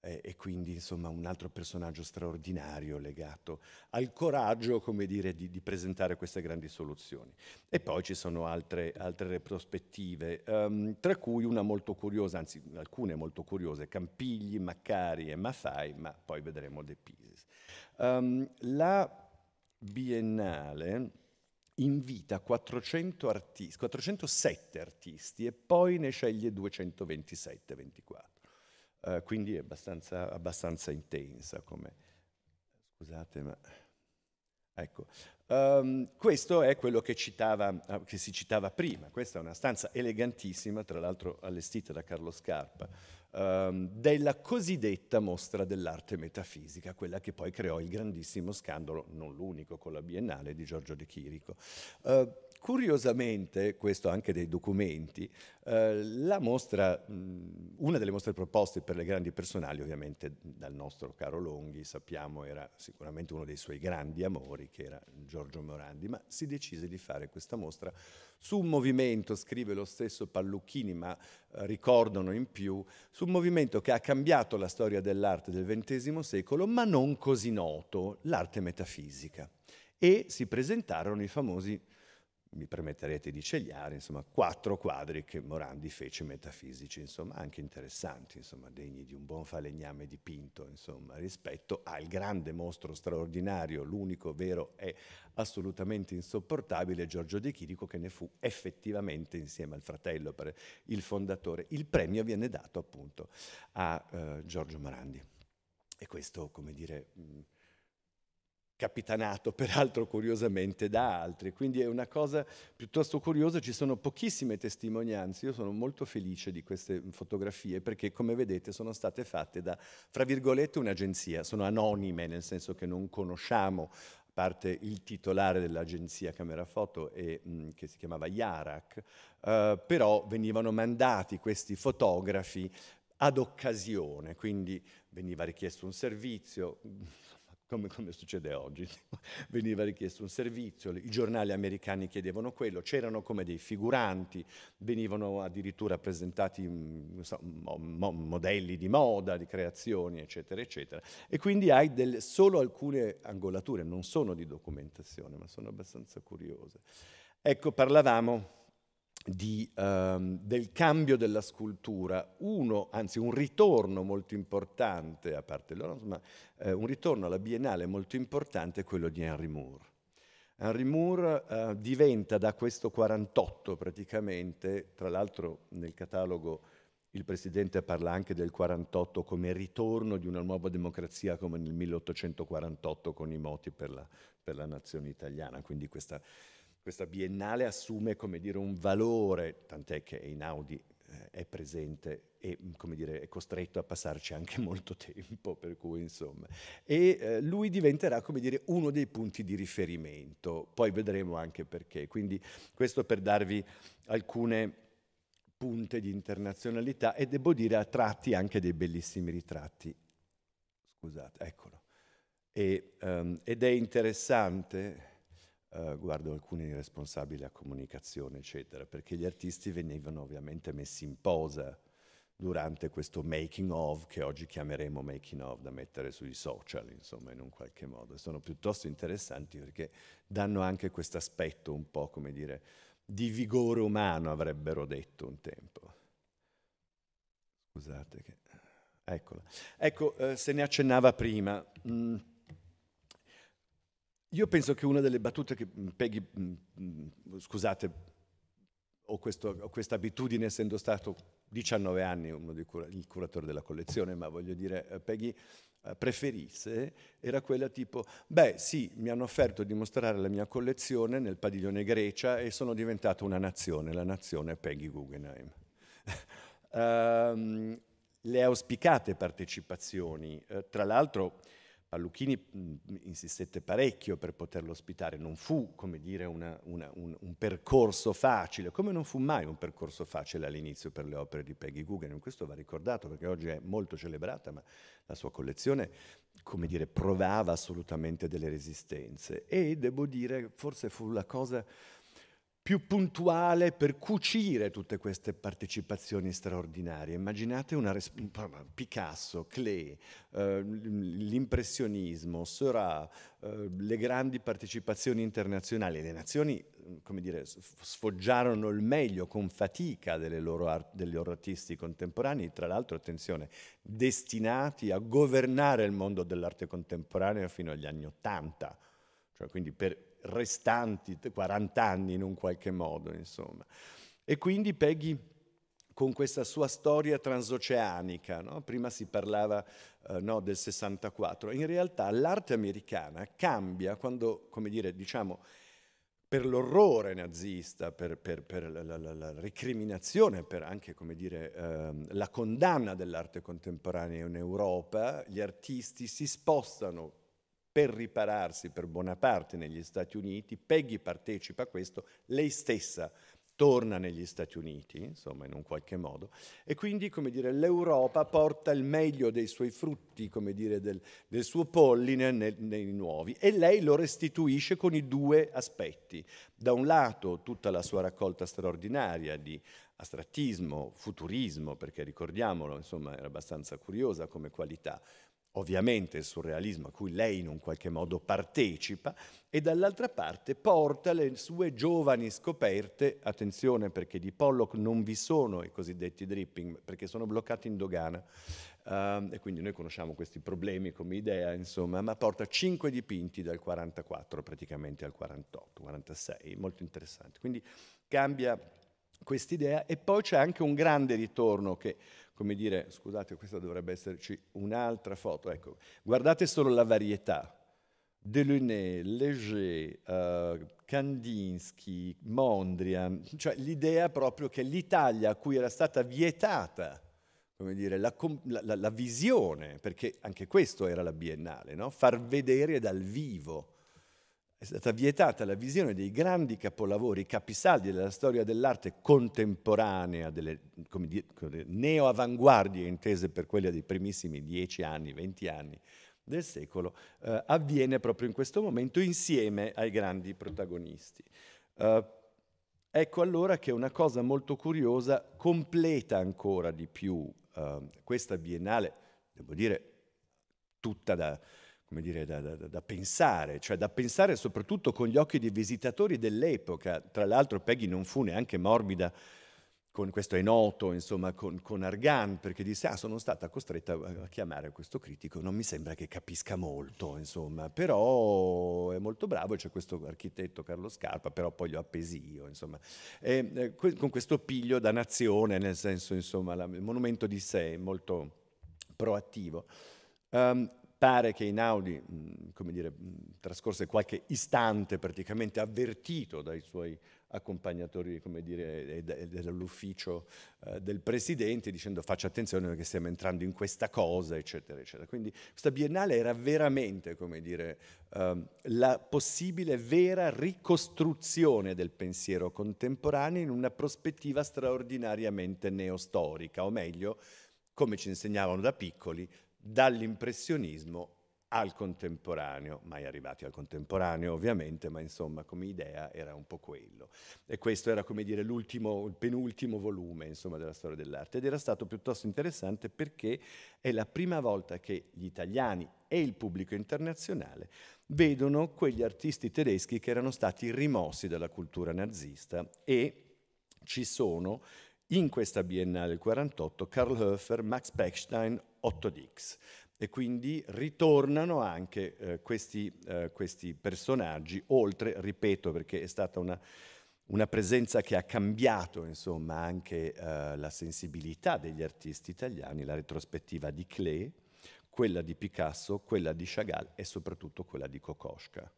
Eh, e quindi, insomma, un altro personaggio straordinario legato al coraggio, come dire, di, di presentare queste grandi soluzioni. E poi ci sono altre, altre prospettive, um, tra cui una molto curiosa, anzi alcune molto curiose, Campigli, Maccari e Mafai, ma poi vedremo De Pisis. Um, la Biennale invita 400 artisti, 407 artisti e poi ne sceglie 227-24. Uh, eh, quindi è abbastanza, abbastanza intensa come... Scusate, ma... Ecco, um, questo è quello che, citava, eh, che si citava prima, questa è una stanza elegantissima, tra l'altro allestita da Carlo Scarpa, Ehm, della cosiddetta mostra dell'arte metafisica, quella che poi creò il grandissimo scandalo, non l'unico, con la Biennale di Giorgio De Chirico. Eh, Curiosamente, questo anche dei documenti, eh, mostra, mh, una delle mostre proposte per le grandi personali, ovviamente dal nostro caro Longhi, sappiamo era sicuramente uno dei suoi grandi amori, che era Giorgio Morandi, ma si decise di fare questa mostra su un movimento, scrive lo stesso Pallucchini, ma eh, ricordano in più, su un movimento che ha cambiato la storia dell'arte del XX secolo, ma non così noto, l'arte metafisica. E si presentarono i famosi mi permetterete di cegliare, insomma, quattro quadri che Morandi fece metafisici, insomma, anche interessanti, insomma, degni di un buon falegname dipinto, insomma, rispetto al grande mostro straordinario, l'unico vero e assolutamente insopportabile Giorgio De Chirico, che ne fu effettivamente, insieme al fratello, il fondatore. Il premio viene dato appunto a eh, Giorgio Morandi. E questo, come dire... Mh, capitanato peraltro curiosamente da altri, quindi è una cosa piuttosto curiosa, ci sono pochissime testimonianze, io sono molto felice di queste fotografie perché come vedete sono state fatte da, fra virgolette, un'agenzia, sono anonime nel senso che non conosciamo parte il titolare dell'agenzia Camera Foto e, mh, mm, che si chiamava Yarak, eh, però venivano mandati questi fotografi ad occasione, quindi veniva richiesto un servizio, come, come, succede oggi. *laughs* Veniva richiesto un servizio, i giornali americani chiedevano quello, c'erano come dei figuranti, venivano addirittura presentati mm, so, mo, modelli di moda, di creazioni, eccetera, eccetera. E quindi hai del, solo alcune angolature, non sono di documentazione, ma sono abbastanza curiose. Ecco, parlavamo di, um, del cambio della scultura, uno, anzi un ritorno molto importante, a parte Laurence, ma eh, un ritorno alla Biennale molto importante è quello di Henry Moore. Henry Moore eh, diventa da questo 48 praticamente, tra l'altro nel catalogo il Presidente parla anche del 48 come ritorno di una nuova democrazia come nel 1848 con i moti per la, per la nazione italiana, quindi questa questa biennale assume dire, un valore, tant'è che Einaudi eh, è presente e mm, dire, è costretto a passarci anche *laughs* molto tempo, cui, insomma, e eh, lui diventerà dire, uno dei punti di riferimento, poi vedremo anche perché. Quindi questo per darvi alcune punte di internazionalità e devo dire a tratti anche dei bellissimi ritratti. Scusate, eccolo. E, um, ed è interessante eh, guardo alcuni responsabili a comunicazione, eccetera, perché gli artisti venivano ovviamente messi in posa durante questo making of che oggi chiameremo making of da mettere sui social, insomma, in un qualche modo. Sono piuttosto interessanti perché danno anche questo aspetto un po', come dire, di vigore umano, avrebbero detto un tempo. Scusate che... Eccola. Ecco, eh, se ne accennava prima. Mm. Io penso che una delle battute che Peggy, scusate, ho, questa abitudine essendo stato 19 anni cura, il curatore della collezione, ma voglio dire eh, Peggy eh, preferisse era quella tipo, beh sì, mi hanno offerto di mostrare la mia collezione nel padiglione Grecia e sono diventato una nazione, la nazione Peggy Guggenheim. um, *laughs* le auspicate partecipazioni, eh, tra l'altro a Lucchini insistette parecchio per poterlo ospitare, non fu come dire una, una, un, un, percorso facile, come non fu mai un percorso facile all'inizio per le opere di Peggy Guggenheim, questo va ricordato perché oggi è molto celebrata, ma la sua collezione come dire, provava assolutamente delle resistenze e devo dire forse fu la cosa più puntuale per cucire tutte queste partecipazioni straordinarie. Immaginate una Picasso, Klee, eh, l'impressionismo, Seurat, eh, le grandi partecipazioni internazionali. Le nazioni, come dire, sfoggiarono il meglio con fatica loro art- degli loro artisti contemporanei, tra l'altro, attenzione, destinati a governare il mondo dell'arte contemporanea fino agli anni Ottanta. Cioè, quindi per, restanti 40 anni in un qualche modo, insomma. E quindi Peggy con questa sua storia transoceanica, no? prima si parlava eh, no, del 64, in realtà l'arte americana cambia quando, come dire, diciamo, per l'orrore nazista, per, per, per la, la, la, recriminazione, per anche come dire, ehm, la condanna dell'arte contemporanea in Europa, gli artisti si spostano per ripararsi per buona parte negli Stati Uniti, Peggy partecipa a questo, lei stessa torna negli Stati Uniti, insomma in un qualche modo, e quindi come dire, l'Europa porta il meglio dei suoi frutti, come dire, del, del suo polline nei, nei nuovi e lei lo restituisce con i due aspetti. Da un lato tutta la sua raccolta straordinaria di astrattismo, futurismo, perché ricordiamolo, insomma era abbastanza curiosa come qualità, ovviamente il surrealismo a cui lei in un qualche modo partecipa, e dall'altra parte porta le sue giovani scoperte, attenzione perché di Pollock non vi sono i cosiddetti dripping, perché sono bloccati in dogana, uh, e quindi noi conosciamo questi problemi come idea, insomma, ma porta cinque dipinti dal 44 praticamente al 48, 46, molto interessante. Quindi cambia quest'idea e poi c'è anche un grande ritorno che come dire, scusate, questa dovrebbe esserci un'altra foto, ecco, guardate solo la varietà. Delunay, Leger, uh, eh, Kandinsky, Mondrian, cioè l'idea proprio che l'Italia a cui era stata vietata come dire, la, la, la visione, perché anche questo era la biennale, no? far vedere dal vivo è stata vietata la visione dei grandi capolavori, i capisaldi della storia dell'arte contemporanea, delle neo-avanguardie intese per quelle dei primissimi dieci anni, venti anni del secolo, eh, avviene proprio in questo momento insieme ai grandi protagonisti. Eh, ecco allora che una cosa molto curiosa completa ancora di più eh, questa biennale, devo dire tutta da come dire, da, da, da, pensare, cioè da pensare soprattutto con gli occhi dei visitatori dell'epoca. Tra l'altro Peggy non fu neanche morbida con questo è noto, insomma, con, con Argan, perché disse, ah, sono stata costretta a chiamare questo critico, non mi sembra che capisca molto, insomma, però è molto bravo, c'è questo architetto Carlo Scarpa, però poi lo appesi io, insomma, e, eh, con questo piglio da nazione, nel senso, insomma, la, il monumento di sé è molto proattivo. Um, pare che Inaudi, come dire, trascorse qualche istante praticamente avvertito dai suoi accompagnatori come dire, dell'ufficio eh, del Presidente dicendo faccia attenzione perché stiamo entrando in questa cosa, eccetera, eccetera. Quindi questa biennale era veramente come dire, ehm, la possibile vera ricostruzione del pensiero contemporaneo in una prospettiva straordinariamente neostorica, o meglio, come ci insegnavano da piccoli, dall'impressionismo al contemporaneo, mai arrivati al contemporaneo ovviamente, ma insomma come idea era un po' quello. E questo era come dire l'ultimo, il penultimo volume insomma, della storia dell'arte ed era stato piuttosto interessante perché è la prima volta che gli italiani e il pubblico internazionale vedono quegli artisti tedeschi che erano stati rimossi dalla cultura nazista e ci sono in questa biennale del 48 Karl Hofer, Max Pechstein, Otto Dix e quindi ritornano anche eh, questi, eh, questi, personaggi, oltre, ripeto, perché è stata una, una presenza che ha cambiato insomma, anche eh, la sensibilità degli artisti italiani, la retrospettiva di Klee, quella di Picasso, quella di Chagall e soprattutto quella di Kokoschka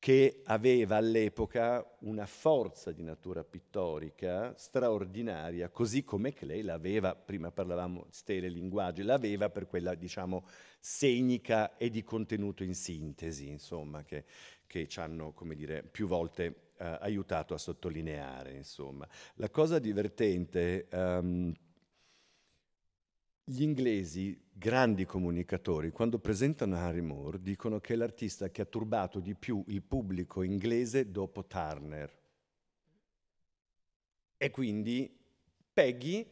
che aveva all'epoca una forza di natura pittorica straordinaria, così come Clay l'aveva, prima parlavamo stile linguaggio, l'aveva per quella, diciamo, segnica e di contenuto in sintesi, insomma, che, che ci hanno, come dire, più volte eh, aiutato a sottolineare, insomma. La cosa divertente... Um, gli inglesi, grandi comunicatori, quando presentano Harry Moore dicono che è l'artista che ha turbato di più il pubblico inglese dopo Turner. E quindi Peggy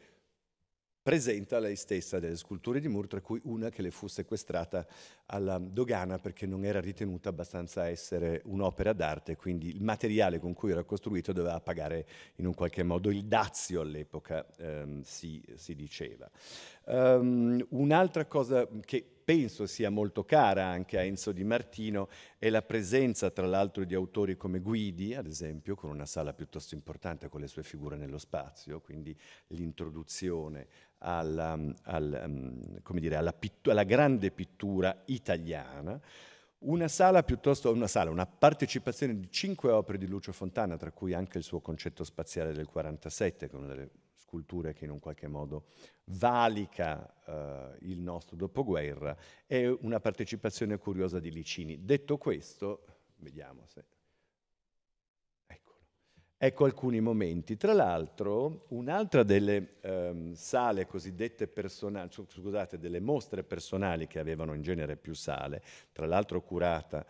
presenta lei stessa delle sculture di muro, tra cui una che le fu sequestrata alla dogana perché non era ritenuta abbastanza essere un'opera d'arte, quindi il materiale con cui era costruito doveva pagare in un qualche modo il dazio all'epoca, ehm, si, si, diceva. Um, un'altra cosa che penso sia molto cara anche a Enzo Di Martino è la presenza tra l'altro di autori come Guidi, ad esempio, con una sala piuttosto importante con le sue figure nello spazio, quindi l'introduzione, alla, al, um, um, dire, alla, pittura, alla grande pittura italiana. Una sala piuttosto, una sala, una partecipazione di cinque opere di Lucio Fontana, tra cui anche il suo concetto spaziale del 47, che è una delle sculture che in un qualche modo valica eh, il nostro dopoguerra, e una partecipazione curiosa di Licini. Detto questo, vediamo se... Ecco alcuni momenti. Tra l'altro, un'altra delle ehm, sale cosiddette personali, scusate, delle mostre personali che avevano in genere più sale, tra l'altro curata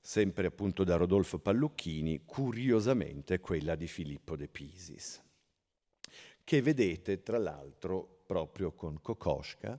sempre appunto da Rodolfo Pallucchini, curiosamente quella di Filippo de Pisis, che vedete tra l'altro proprio con Kokoschka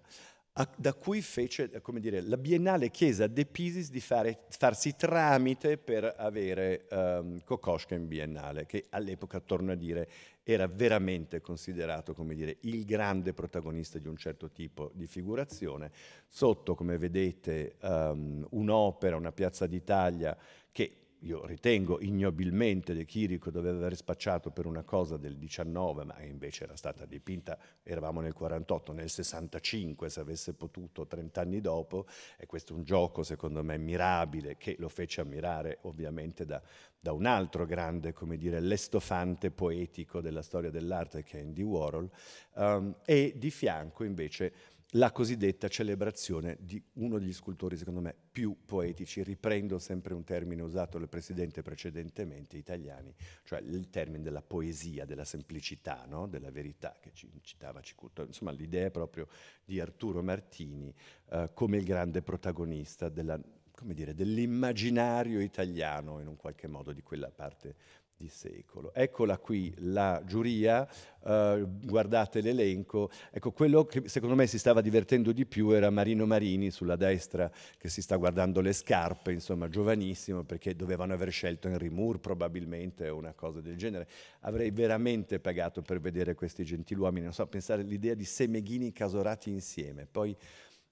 da cui fece eh, dire, la Biennale Chiesa De Pisis di fare, farsi tramite per avere um, Kokoschka in Biennale, che all'epoca, torno a dire, era veramente considerato dire, il grande protagonista di un certo tipo di figurazione. Sotto, come vedete, um, un'opera, una piazza d'Italia che io ritengo ignobilmente De Chirico doveva aver spacciato per una cosa del 19, ma invece era stata dipinta, eravamo nel 48, nel 65 se avesse potuto, 30 anni dopo, e questo è un gioco secondo me mirabile che lo fece ammirare ovviamente da, da un altro grande, come dire, lestofante poetico della storia dell'arte che è Andy Warhol, um, e di fianco invece la cosiddetta celebrazione di uno degli scultori, secondo me, più poetici, riprendo sempre un termine usato dal Presidente precedentemente, italiani, cioè il termine della poesia, della semplicità, no? della verità che ci citava Cicuto. Insomma, l'idea proprio di Arturo Martini eh, come il grande protagonista della, dire, dell'immaginario italiano, in un qualche modo, di quella parte di secolo. Eccola qui la giuria, eh, guardate l'elenco. Ecco, quello che secondo me si stava divertendo di più era Marino Marini sulla destra che si sta guardando le scarpe, insomma, giovanissimo perché dovevano aver scelto Henry Moore probabilmente o una cosa del genere. Avrei veramente pagato per vedere questi gentiluomini, non so, pensare all'idea di Semeghini casorati insieme. Poi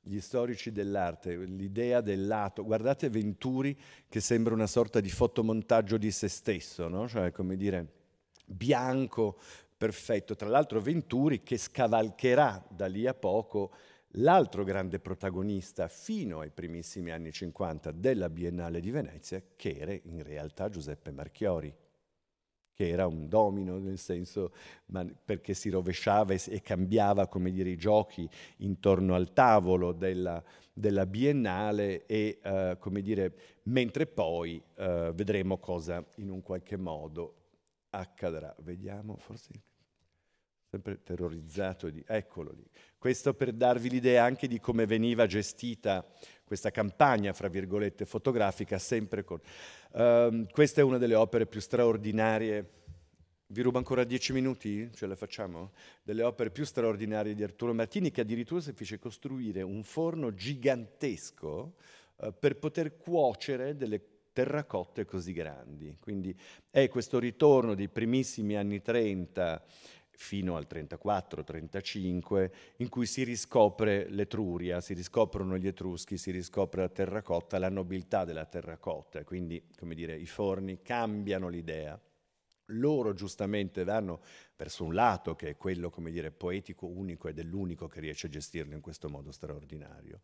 gli storici dell'arte, l'idea del lato. Guardate Venturi che sembra una sorta di fotomontaggio di se stesso, no? cioè come dire bianco, perfetto. Tra l'altro Venturi che scavalcherà da lì a poco l'altro grande protagonista fino ai primissimi anni 50 della Biennale di Venezia, che era in realtà Giuseppe Marchiori che era un domino nel senso ma perché si rovesciava e, e cambiava dire, i giochi intorno al tavolo della, della biennale e eh, come dire, mentre poi eh, vedremo cosa in un qualche modo accadrà. Vediamo forse sempre terrorizzato di... Eccolo lì. Questo per darvi l'idea anche di come veniva gestita questa campagna, fra virgolette, fotografica, sempre con... Uh, questa è una delle opere più straordinarie. Vi rubo ancora dieci minuti? Ce la facciamo? Delle opere più straordinarie di Arturo Martini, che addirittura si fece costruire un forno gigantesco uh, per poter cuocere delle terracotte così grandi. Quindi è questo ritorno dei primissimi anni 30 fino al 34-35, in cui si riscopre l'Etruria, si riscoprono gli Etruschi, si riscopre la terracotta, la nobiltà della terracotta, quindi come dire, i forni cambiano l'idea. Loro giustamente vanno verso un lato che è quello, come dire, poetico unico ed è l'unico che riesce a gestirlo in questo modo straordinario.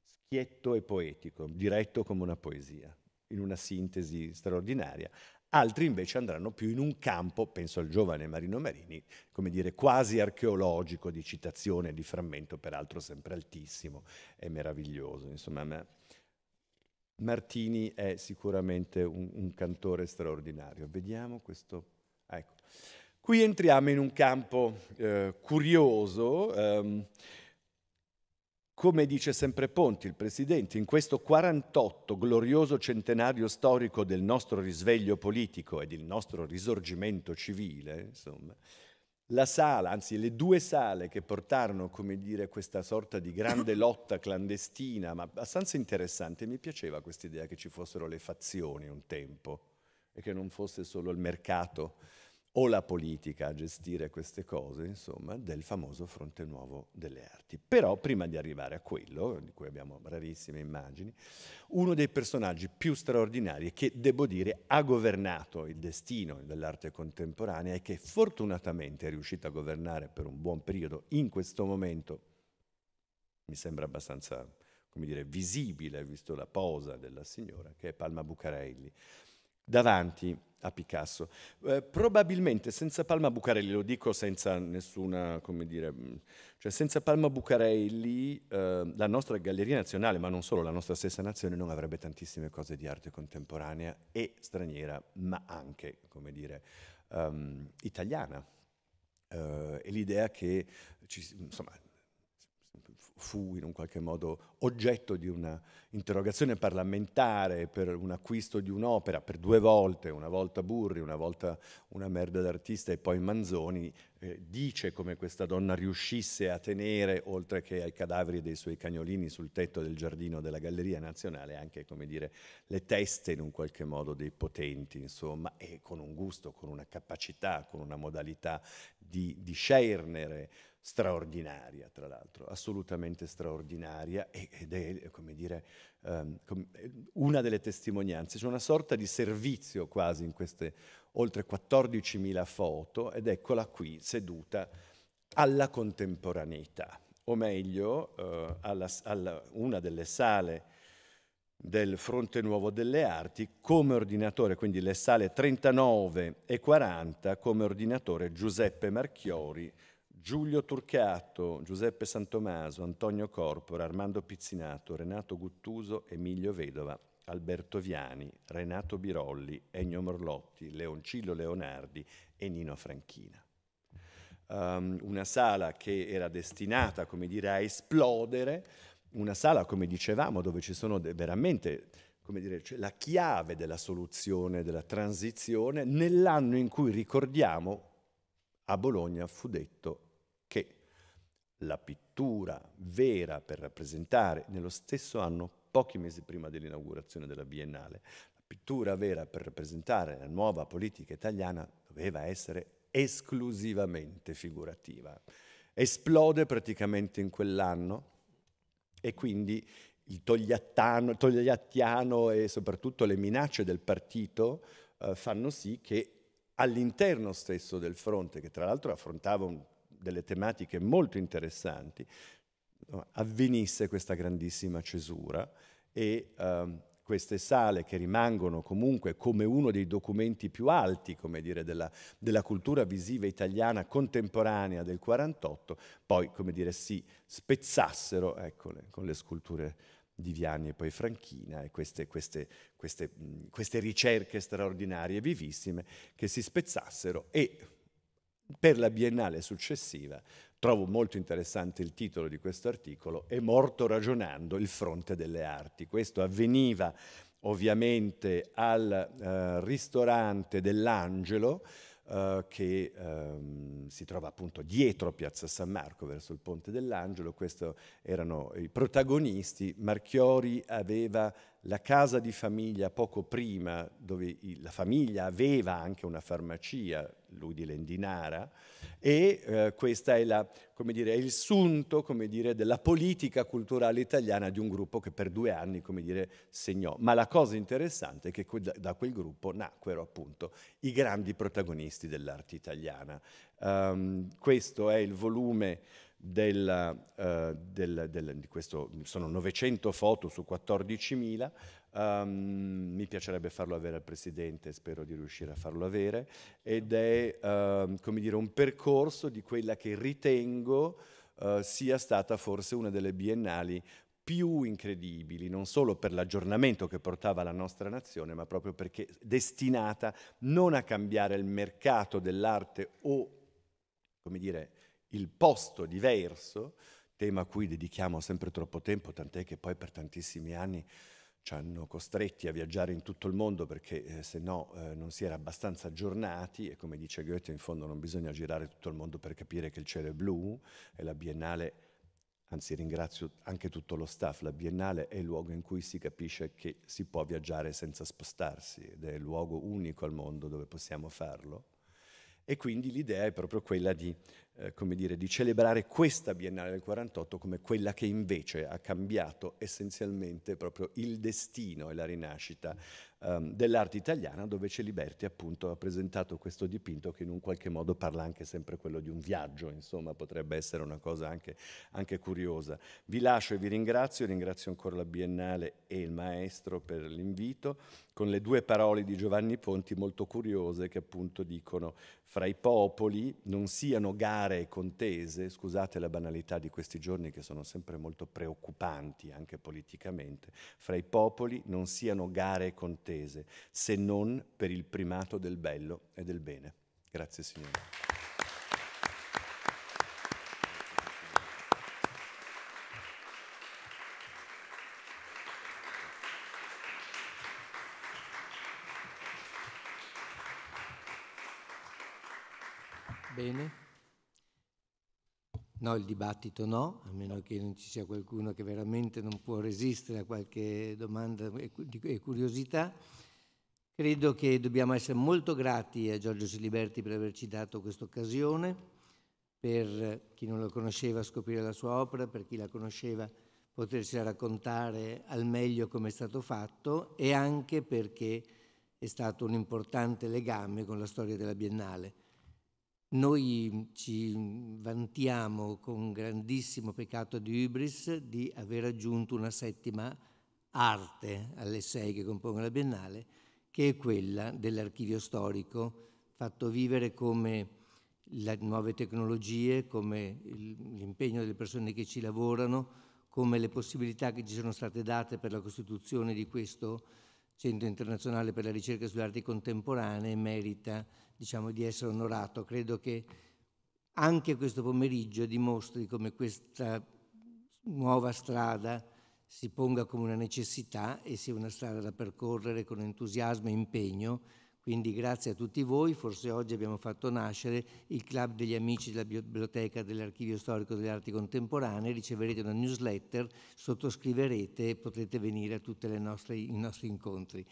Schietto e poetico, diretto come una poesia in una sintesi straordinaria, altri invece andranno più in un campo, penso al giovane Marino Marini, come dire, quasi archeologico di citazione, di frammento, peraltro sempre altissimo e meraviglioso. Insomma, Martini è sicuramente un, un cantore straordinario. Vediamo questo. Ecco. Qui entriamo in un campo eh, curioso. Ehm, come dice sempre Ponti, il Presidente, in questo 48 glorioso centenario storico del nostro risveglio politico e del nostro risorgimento civile, insomma, la sala, anzi le due sale che portarono, come dire, questa sorta di grande *coughs* lotta clandestina, ma abbastanza interessante, mi piaceva questa idea che ci fossero le fazioni un tempo e che non fosse solo il mercato o la politica a gestire queste cose, insomma, del famoso fronte nuovo delle arti. Però prima di arrivare a quello, di cui abbiamo rarissime immagini, uno dei personaggi più straordinari che, devo dire, ha governato il destino dell'arte contemporanea e che fortunatamente è riuscito a governare per un buon periodo in questo momento, mi sembra abbastanza come dire, visibile, visto la posa della signora, che è Palma Bucarelli davanti a Picasso. Eh, probabilmente senza Palma Bucarelli, lo dico senza nessuna, come dire, mm, cioè senza Palma Bucarelli eh, la nostra Galleria Nazionale, ma non solo, la nostra stessa nazione non avrebbe tantissime cose di arte contemporanea e straniera, ma anche, come dire, um, italiana. Uh, e l'idea che ci, insomma, fu in un qualche modo oggetto di una interrogazione parlamentare per un acquisto di un'opera per due volte, una volta Burri, una volta una merda d'artista e poi Manzoni, eh, dice come questa donna riuscisse a tenere, oltre che ai cadaveri dei suoi cagnolini sul tetto del giardino della Galleria Nazionale, anche come dire, le teste in un qualche modo dei potenti, insomma, e con un gusto, con una capacità, con una modalità di discernere straordinaria, tra l'altro, assolutamente straordinaria ed è, come dire, ehm, una delle testimonianze. C'è una sorta di servizio quasi in queste oltre 14.000 foto ed eccola qui seduta alla contemporaneità, o meglio, eh, alla, alla, una delle sale del Fronte Nuovo delle Arti come ordinatore, quindi le sale 39 e 40 come ordinatore Giuseppe Marchiori, Giulio Turcato, Giuseppe Santomaso, Antonio Corpora, Armando Pizzinato, Renato Guttuso, Emilio Vedova, Alberto Viani, Renato Birolli, Ennio Morlotti, Leoncillo Leonardi e Nino Franchina. Um, una sala che era destinata, come dire, a esplodere, una sala, come dicevamo, dove ci sono veramente come dire, cioè la chiave della soluzione, della transizione, nell'anno in cui ricordiamo a Bologna fu detto la pittura vera per rappresentare nello stesso anno, pochi mesi prima dell'inaugurazione della Biennale, la pittura vera per rappresentare la nuova politica italiana doveva essere esclusivamente figurativa. Esplode praticamente in quell'anno e quindi il togliattiano e soprattutto le minacce del partito eh, fanno sì che all'interno stesso del fronte, che tra l'altro affrontava un delle tematiche molto interessanti, avvenisse questa grandissima cesura e eh, queste sale che rimangono comunque come uno dei documenti più alti, come dire, della, della cultura visiva italiana contemporanea del 48, poi, come dire, si spezzassero eccole, con le sculture di Viani e poi Franchina e queste, queste, queste, queste ricerche straordinarie, vivissime, che si spezzassero e per la biennale successiva trovo molto interessante il titolo di questo articolo, È morto ragionando il fronte delle arti. Questo avveniva ovviamente al eh, ristorante dell'Angelo, Uh, che um, si trova appunto dietro Piazza San Marco, verso il Ponte dell'Angelo. Questi erano i protagonisti. Marchiori aveva la casa di famiglia poco prima, dove la famiglia aveva anche una farmacia, lui di Lendinara, e eh, questo è la, il sunto dire, della politica culturale italiana di un gruppo che per due anni dire, segnò. Ma la cosa interessante è che da quel gruppo nacquero appunto i grandi protagonisti dell'arte italiana. Um, questo è il volume della, uh, eh, del, del, di questo, sono 900 foto su 14.000, um, ehm, mi piacerebbe farlo avere al Presidente, spero di riuscire a farlo avere, ed è uh, come dire, un percorso di quella che ritengo uh, sia stata forse una delle biennali più incredibili, non solo per l'aggiornamento che portava la nostra nazione, ma proprio perché destinata non a cambiare il mercato dell'arte o, come dire, il posto diverso, tema a cui dedichiamo sempre troppo tempo, tant'è che poi per tantissimi anni ci hanno costretti a viaggiare in tutto il mondo perché eh, se no eh, non si era abbastanza aggiornati e come dice Goethe in fondo non bisogna girare tutto il mondo per capire che il cielo è blu e la Biennale, anzi ringrazio anche tutto lo staff, la Biennale è il luogo in cui si capisce che si può viaggiare senza spostarsi ed è il luogo unico al mondo dove possiamo farlo. E quindi l'idea è proprio quella di, eh, dire, di celebrare questa Biennale del 48 come quella che invece ha cambiato essenzialmente proprio il destino e la rinascita ehm, dell'arte italiana, dove Celiberti appunto ha presentato questo dipinto che in un qualche modo parla anche sempre quello di un viaggio, insomma potrebbe essere una cosa anche, anche curiosa. Vi lascio e vi ringrazio, ringrazio ancora la Biennale e il maestro per l'invito con le due parole di Giovanni Ponti molto curiose che appunto dicono fra i popoli non siano gare e contese, scusate la banalità di questi giorni che sono sempre molto preoccupanti anche politicamente, fra i popoli non siano gare e contese se non per il primato del bello e del bene. Grazie signore. Bene? No, il dibattito no, a meno che non ci sia qualcuno che veramente non può resistere a qualche domanda e curiosità. Credo che dobbiamo essere molto grati a Giorgio Siliberti per averci dato questa occasione, per chi non lo conosceva scoprire la sua opera, per chi la conosceva potersi raccontare al meglio come è stato fatto e anche perché è stato un importante legame con la storia della Biennale noi ci vantiamo con grandissimo peccato di Ibris di aver aggiunto una settima arte alle sei che compongono la Biennale, che è quella dell'archivio storico, fatto vivere come le nuove tecnologie, come l'impegno delle persone che ci lavorano, come le possibilità che ci sono state date per la costituzione di questo Centro internazionale per la ricerca sulle arti contemporanee merita diciamo, di essere onorato. Credo che anche questo pomeriggio dimostri come questa nuova strada si ponga come una necessità e sia una strada da percorrere con entusiasmo e impegno quindi grazie a tutti voi, forse oggi abbiamo fatto nascere il club degli amici della biblioteca dell'archivio storico delle arti contemporanee, riceverete una newsletter, sottoscriverete e potrete venire a tutti i nostri incontri.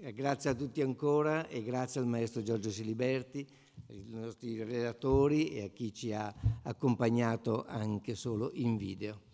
Eh, grazie a tutti ancora e grazie al maestro Giorgio Siliberti, ai nostri relatori e a chi ci ha accompagnato anche solo in video.